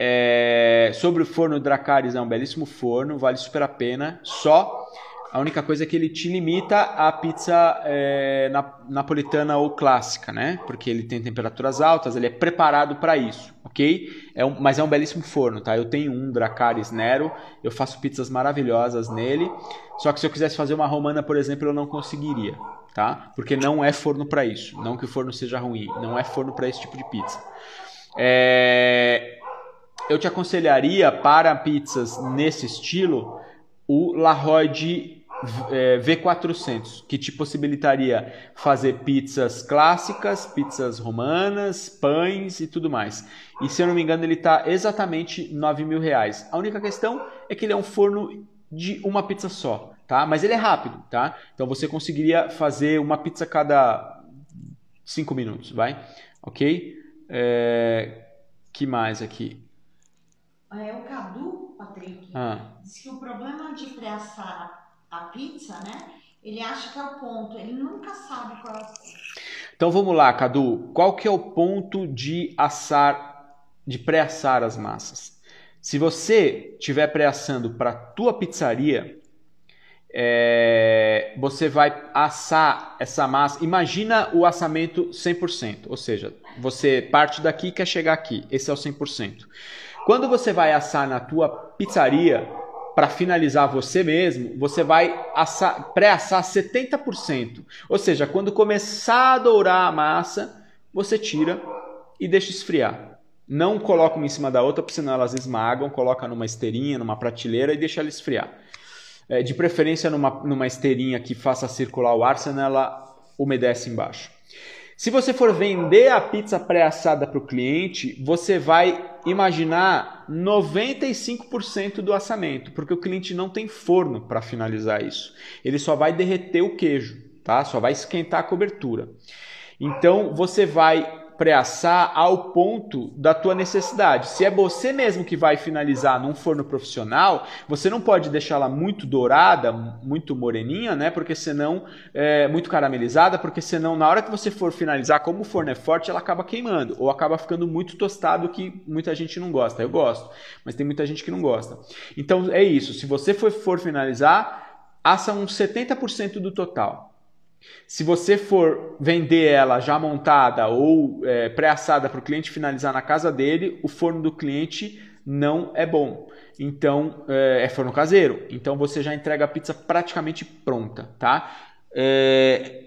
Speaker 2: É, sobre o forno Dracaris, é um belíssimo forno, vale super a pena. Só a única coisa é que ele te limita a pizza é, na, napolitana ou clássica, né? Porque ele tem temperaturas altas, ele é preparado para isso, ok? É um, mas é um belíssimo forno, tá? Eu tenho um Dracaris Nero, eu faço pizzas maravilhosas nele. Só que se eu quisesse fazer uma romana, por exemplo, eu não conseguiria, tá? Porque não é forno para isso. Não que o forno seja ruim, não é forno para esse tipo de pizza. É, eu te aconselharia para pizzas nesse estilo o La Roide eh, V400, que te possibilitaria fazer pizzas clássicas, pizzas romanas, pães e tudo mais. E se eu não me engano, ele está exatamente 9 mil reais. A única questão é que ele é um forno de uma pizza só, tá? Mas ele é rápido, tá? Então você conseguiria fazer uma pizza cada 5 minutos, vai? Ok? É... que mais aqui? É, o
Speaker 1: Cadu, Patrick, ah. diz que o problema de pré-assar a pizza, né?
Speaker 2: Ele acha que é o ponto, ele nunca sabe qual é o ponto. Então vamos lá, Cadu. Qual que é o ponto de assar, de pré-assar as massas? Se você estiver pré-assando para tua pizzaria, é, você vai assar essa massa. Imagina o assamento 100%, ou seja, você parte daqui e quer chegar aqui. Esse é o 100%. Quando você vai assar na tua pizzaria, para finalizar você mesmo, você vai pré-assar 70%. Ou seja, quando começar a dourar a massa, você tira e deixa esfriar. Não coloca uma em cima da outra, porque senão elas esmagam, coloca numa esteirinha, numa prateleira e deixa ela esfriar. É, de preferência numa, numa esteirinha que faça circular o ar, senão ela umedece embaixo. Se você for vender a pizza pré-assada para o cliente, você vai imaginar 95% do assamento, porque o cliente não tem forno para finalizar isso. Ele só vai derreter o queijo, tá? Só vai esquentar a cobertura. Então você vai preaçar ao ponto da tua necessidade. Se é você mesmo que vai finalizar num forno profissional, você não pode deixá-la muito dourada, muito moreninha, né? Porque senão, é, muito caramelizada, porque senão na hora que você for finalizar, como o forno é forte, ela acaba queimando ou acaba ficando muito tostado, que muita gente não gosta. Eu gosto, mas tem muita gente que não gosta. Então é isso. Se você for, for finalizar, assa uns 70% do total. Se você for vender ela já montada ou é, pré-assada para o cliente finalizar na casa dele, o forno do cliente não é bom. Então, é, é forno caseiro. Então, você já entrega a pizza praticamente pronta, tá? É,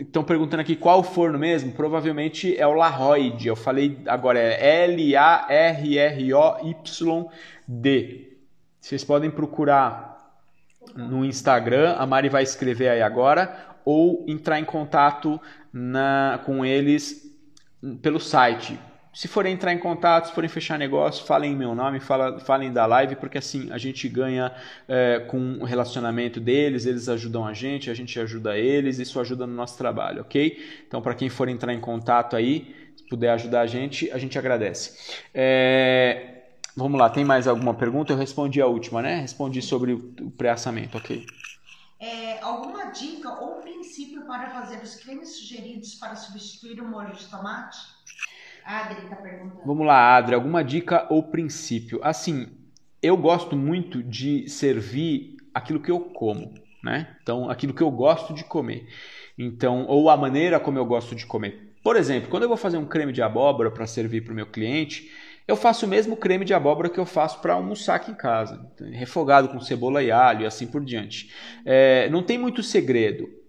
Speaker 2: Estão perguntando aqui qual o forno mesmo? Provavelmente é o Laroid. Eu falei agora, é L-A-R-R-O-Y-D. Vocês podem procurar no Instagram, a Mari vai escrever aí agora, ou entrar em contato na, com eles pelo site. Se forem entrar em contato, se forem fechar negócio, falem meu nome, fala, falem da live, porque assim a gente ganha é, com o relacionamento deles, eles ajudam a gente, a gente ajuda eles, isso ajuda no nosso trabalho, ok? Então, para quem for entrar em contato aí, se puder ajudar a gente, a gente agradece. É, vamos lá, tem mais alguma pergunta? Eu respondi a última, né? Respondi sobre o pré-assamento, ok.
Speaker 1: É, alguma dica ou princípio para fazer os cremes sugeridos para substituir o molho de tomate? A Adri está perguntando.
Speaker 2: Vamos lá, Adri, alguma dica ou princípio? Assim, eu gosto muito de servir aquilo que eu como, né? Então, aquilo que eu gosto de comer. Então, ou a maneira como eu gosto de comer. Por exemplo, quando eu vou fazer um creme de abóbora para servir para o meu cliente, eu faço o mesmo creme de abóbora que eu faço para almoçar aqui em casa, refogado com cebola e alho e assim por diante. É, não tem muito segredo.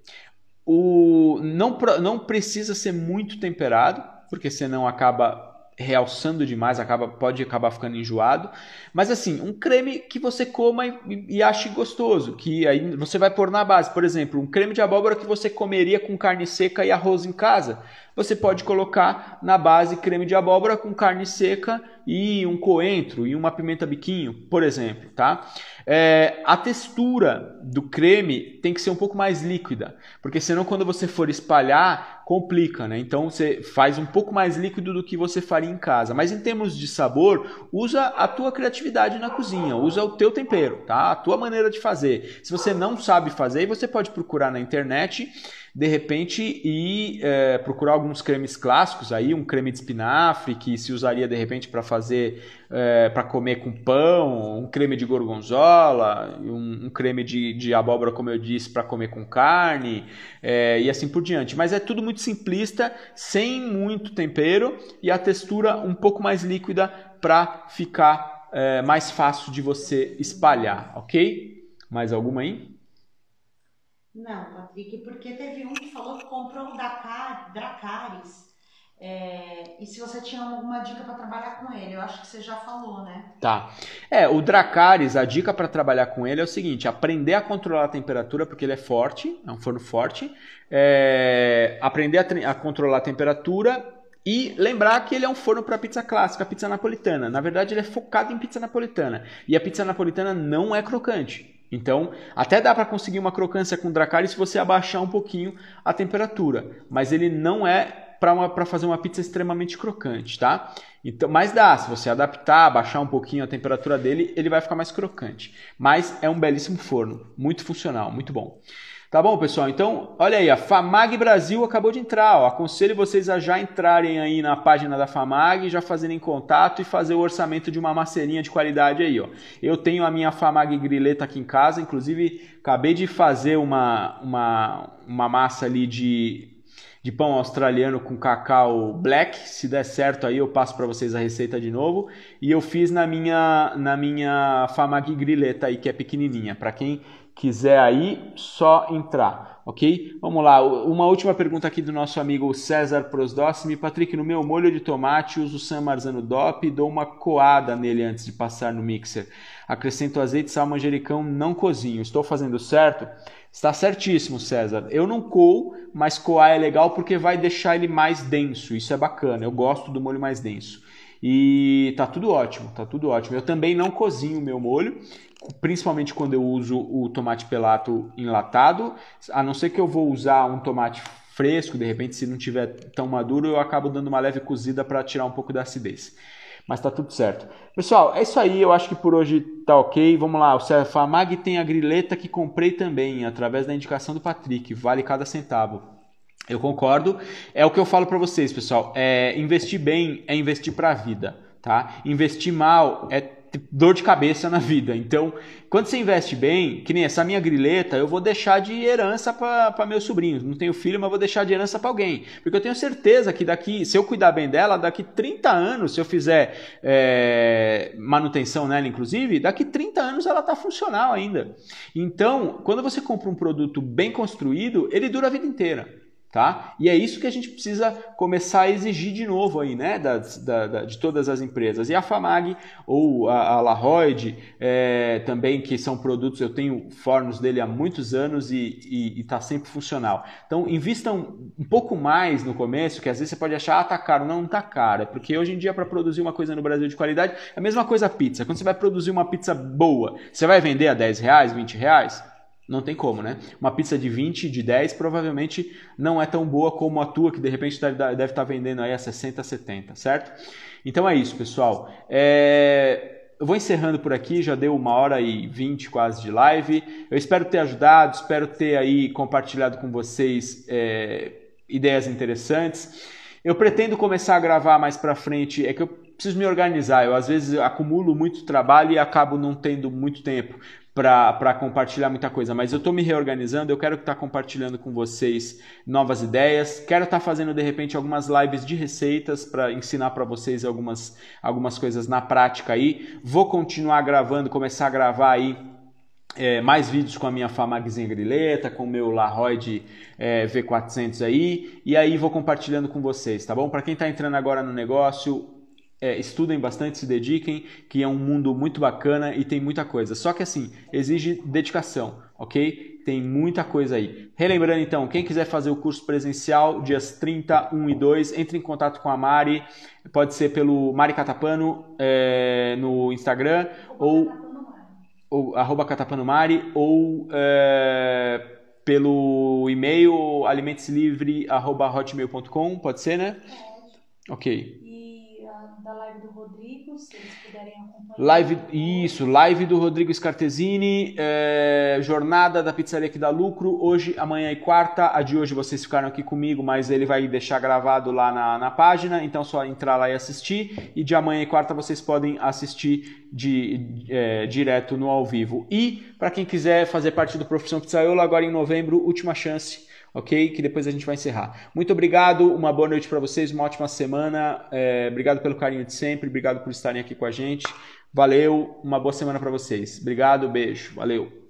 Speaker 2: O, não, não precisa ser muito temperado, porque senão acaba realçando demais, acaba pode acabar ficando enjoado. Mas assim, um creme que você coma e, e, ache gostoso, que aí você vai pôr na base. Por exemplo, um creme de abóbora que você comeria com carne seca e arroz em casa você pode colocar na base creme de abóbora com carne seca e um coentro e uma pimenta biquinho, por exemplo, tá? É, a textura do creme tem que ser um pouco mais líquida, porque senão quando você for espalhar, complica, né? Então você faz um pouco mais líquido do que você faria em casa. Mas em termos de sabor, usa a tua criatividade na cozinha, usa o teu tempero, tá? A tua maneira de fazer. Se você não sabe fazer, você pode procurar na internet de repente ir é, procurar alguns cremes clássicos aí, um creme de espinafre que se usaria de repente para fazer, é, para comer com pão, um creme de gorgonzola, um, um creme de, de, abóbora, como eu disse, para comer com carne é, e assim por diante. Mas é tudo muito simplista, sem muito tempero e a textura um pouco mais líquida para ficar é, mais fácil de você espalhar, ok? Mais alguma aí?
Speaker 1: Não, Patrick, porque teve um que falou que comprou o Dracaris. É, e se você tinha alguma dica para trabalhar com ele, eu acho que você já falou, né?
Speaker 2: Tá. É, o Dracaris, a dica para trabalhar com ele é o seguinte: aprender a controlar a temperatura, porque ele é forte, é um forno forte. É, aprender a, a controlar a temperatura e lembrar que ele é um forno para pizza clássica, pizza napolitana. Na verdade, ele é focado em pizza napolitana. E a pizza napolitana não é crocante. Então, até dá para conseguir uma crocância com dracária se você abaixar um pouquinho a temperatura, mas ele não é para fazer uma pizza extremamente crocante, tá? Então, mas dá, se você adaptar, abaixar um pouquinho a temperatura dele, ele vai ficar mais crocante. Mas é um belíssimo forno, muito funcional, muito bom. Tá bom, pessoal? Então, olha aí, a Famag Brasil acabou de entrar. Ó. Aconselho vocês a já entrarem aí na página da Famag, já fazerem contato e fazer o orçamento de uma macerinha de qualidade aí. Ó. Eu tenho a minha Famag Grileta aqui em casa, inclusive acabei de fazer uma, uma, uma massa ali de, de pão australiano com cacau black. Se der certo aí, eu passo para vocês a receita de novo. E eu fiz na minha, na minha Famag Grileta aí, que é pequenininha. Para quem quiser aí, só entrar, ok? Vamos lá, uma última pergunta aqui do nosso amigo César Prosdócimi. Patrick, no meu molho de tomate uso San Marzano DOP e dou uma coada nele antes de passar no mixer. Acrescento azeite, sal, manjericão, não cozinho. Estou fazendo certo? Está certíssimo, César. Eu não coo, mas coar é legal porque vai deixar ele mais denso. Isso é bacana, eu gosto do molho mais denso. E tá tudo ótimo, tá tudo ótimo. Eu também não cozinho o meu molho, principalmente quando eu uso o tomate pelato enlatado, a não ser que eu vou usar um tomate fresco, de repente se não tiver tão maduro, eu acabo dando uma leve cozida para tirar um pouco da acidez. Mas tá tudo certo. Pessoal, é isso aí, eu acho que por hoje tá OK. Vamos lá, o Cefamag tem a grileta que comprei também, através da indicação do Patrick, vale cada centavo. Eu concordo. É o que eu falo para vocês, pessoal. É investir bem é investir para a vida, tá? Investir mal é Tipo, dor de cabeça na vida. Então, quando você investe bem, que nem essa minha grileta, eu vou deixar de herança para meus sobrinhos. Não tenho filho, mas vou deixar de herança para alguém. Porque eu tenho certeza que daqui, se eu cuidar bem dela, daqui 30 anos, se eu fizer é, manutenção nela, inclusive, daqui 30 anos ela está funcional ainda. Então, quando você compra um produto bem construído, ele dura a vida inteira. Tá? E é isso que a gente precisa começar a exigir de novo aí, né, da, da, da, de todas as empresas. E a Famag ou a, a Laroid, é, também, que são produtos, eu tenho fornos dele há muitos anos e está sempre funcional. Então, invistam um, pouco mais no começo, que às vezes você pode achar, ah, tá caro. Não, não tá caro. É porque hoje em dia, para produzir uma coisa no Brasil de qualidade, é a mesma coisa a pizza. Quando você vai produzir uma pizza boa, você vai vender a 10 reais, 20 reais? Não tem como, né? Uma pizza de 20, de 10, provavelmente não é tão boa como a tua, que de repente deve, estar tá vendendo aí a 60, 70, certo? Então é isso, pessoal. É... Eu vou encerrando por aqui, já deu uma hora e vinte quase de live. Eu espero ter ajudado, espero ter aí compartilhado com vocês é... ideias interessantes. Eu pretendo começar a gravar mais para frente, é que eu preciso me organizar. Eu às vezes acumulo muito trabalho e acabo não tendo muito tempo para compartilhar muita coisa, mas eu estou me reorganizando, eu quero estar tá compartilhando com vocês novas ideias, quero estar tá fazendo de repente algumas lives de receitas para ensinar para vocês algumas, algumas coisas na prática aí. Vou continuar gravando, começar a gravar aí é, mais vídeos com a minha Famagzinha Grileta, com o meu Laroid é, V400 aí, e aí vou compartilhando com vocês, tá bom? Para quem está entrando agora no negócio, é, estudem bastante, se dediquem, que é um mundo muito bacana e tem muita coisa. Só que assim, exige dedicação, ok? Tem muita coisa aí. Relembrando então, quem quiser fazer o curso presencial, dias 30, 1 e 2, entre em contato com a Mari, pode ser pelo Mari Catapano é, no Instagram, ou, ou arroba catapanomari, ou é, pelo e-mail Hotmail.com pode ser, né? Ok
Speaker 1: da live do Rodrigo, se eles puderem acompanhar.
Speaker 2: Live, isso, live do Rodrigo Scartesini, é, jornada da pizzaria que dá lucro, hoje, amanhã e quarta. A de hoje vocês ficaram aqui comigo, mas ele vai deixar gravado lá na, na página, então só entrar lá e assistir. E de amanhã e quarta vocês podem assistir de, é, direto no ao vivo. E para quem quiser fazer parte do Profissão Pizzaiolo agora em novembro, última chance ok? Que depois a gente vai encerrar. Muito obrigado, uma boa noite para vocês, uma ótima semana. É, obrigado pelo carinho de sempre, obrigado por estarem aqui com a gente. Valeu, uma boa semana para vocês. Obrigado, beijo, valeu.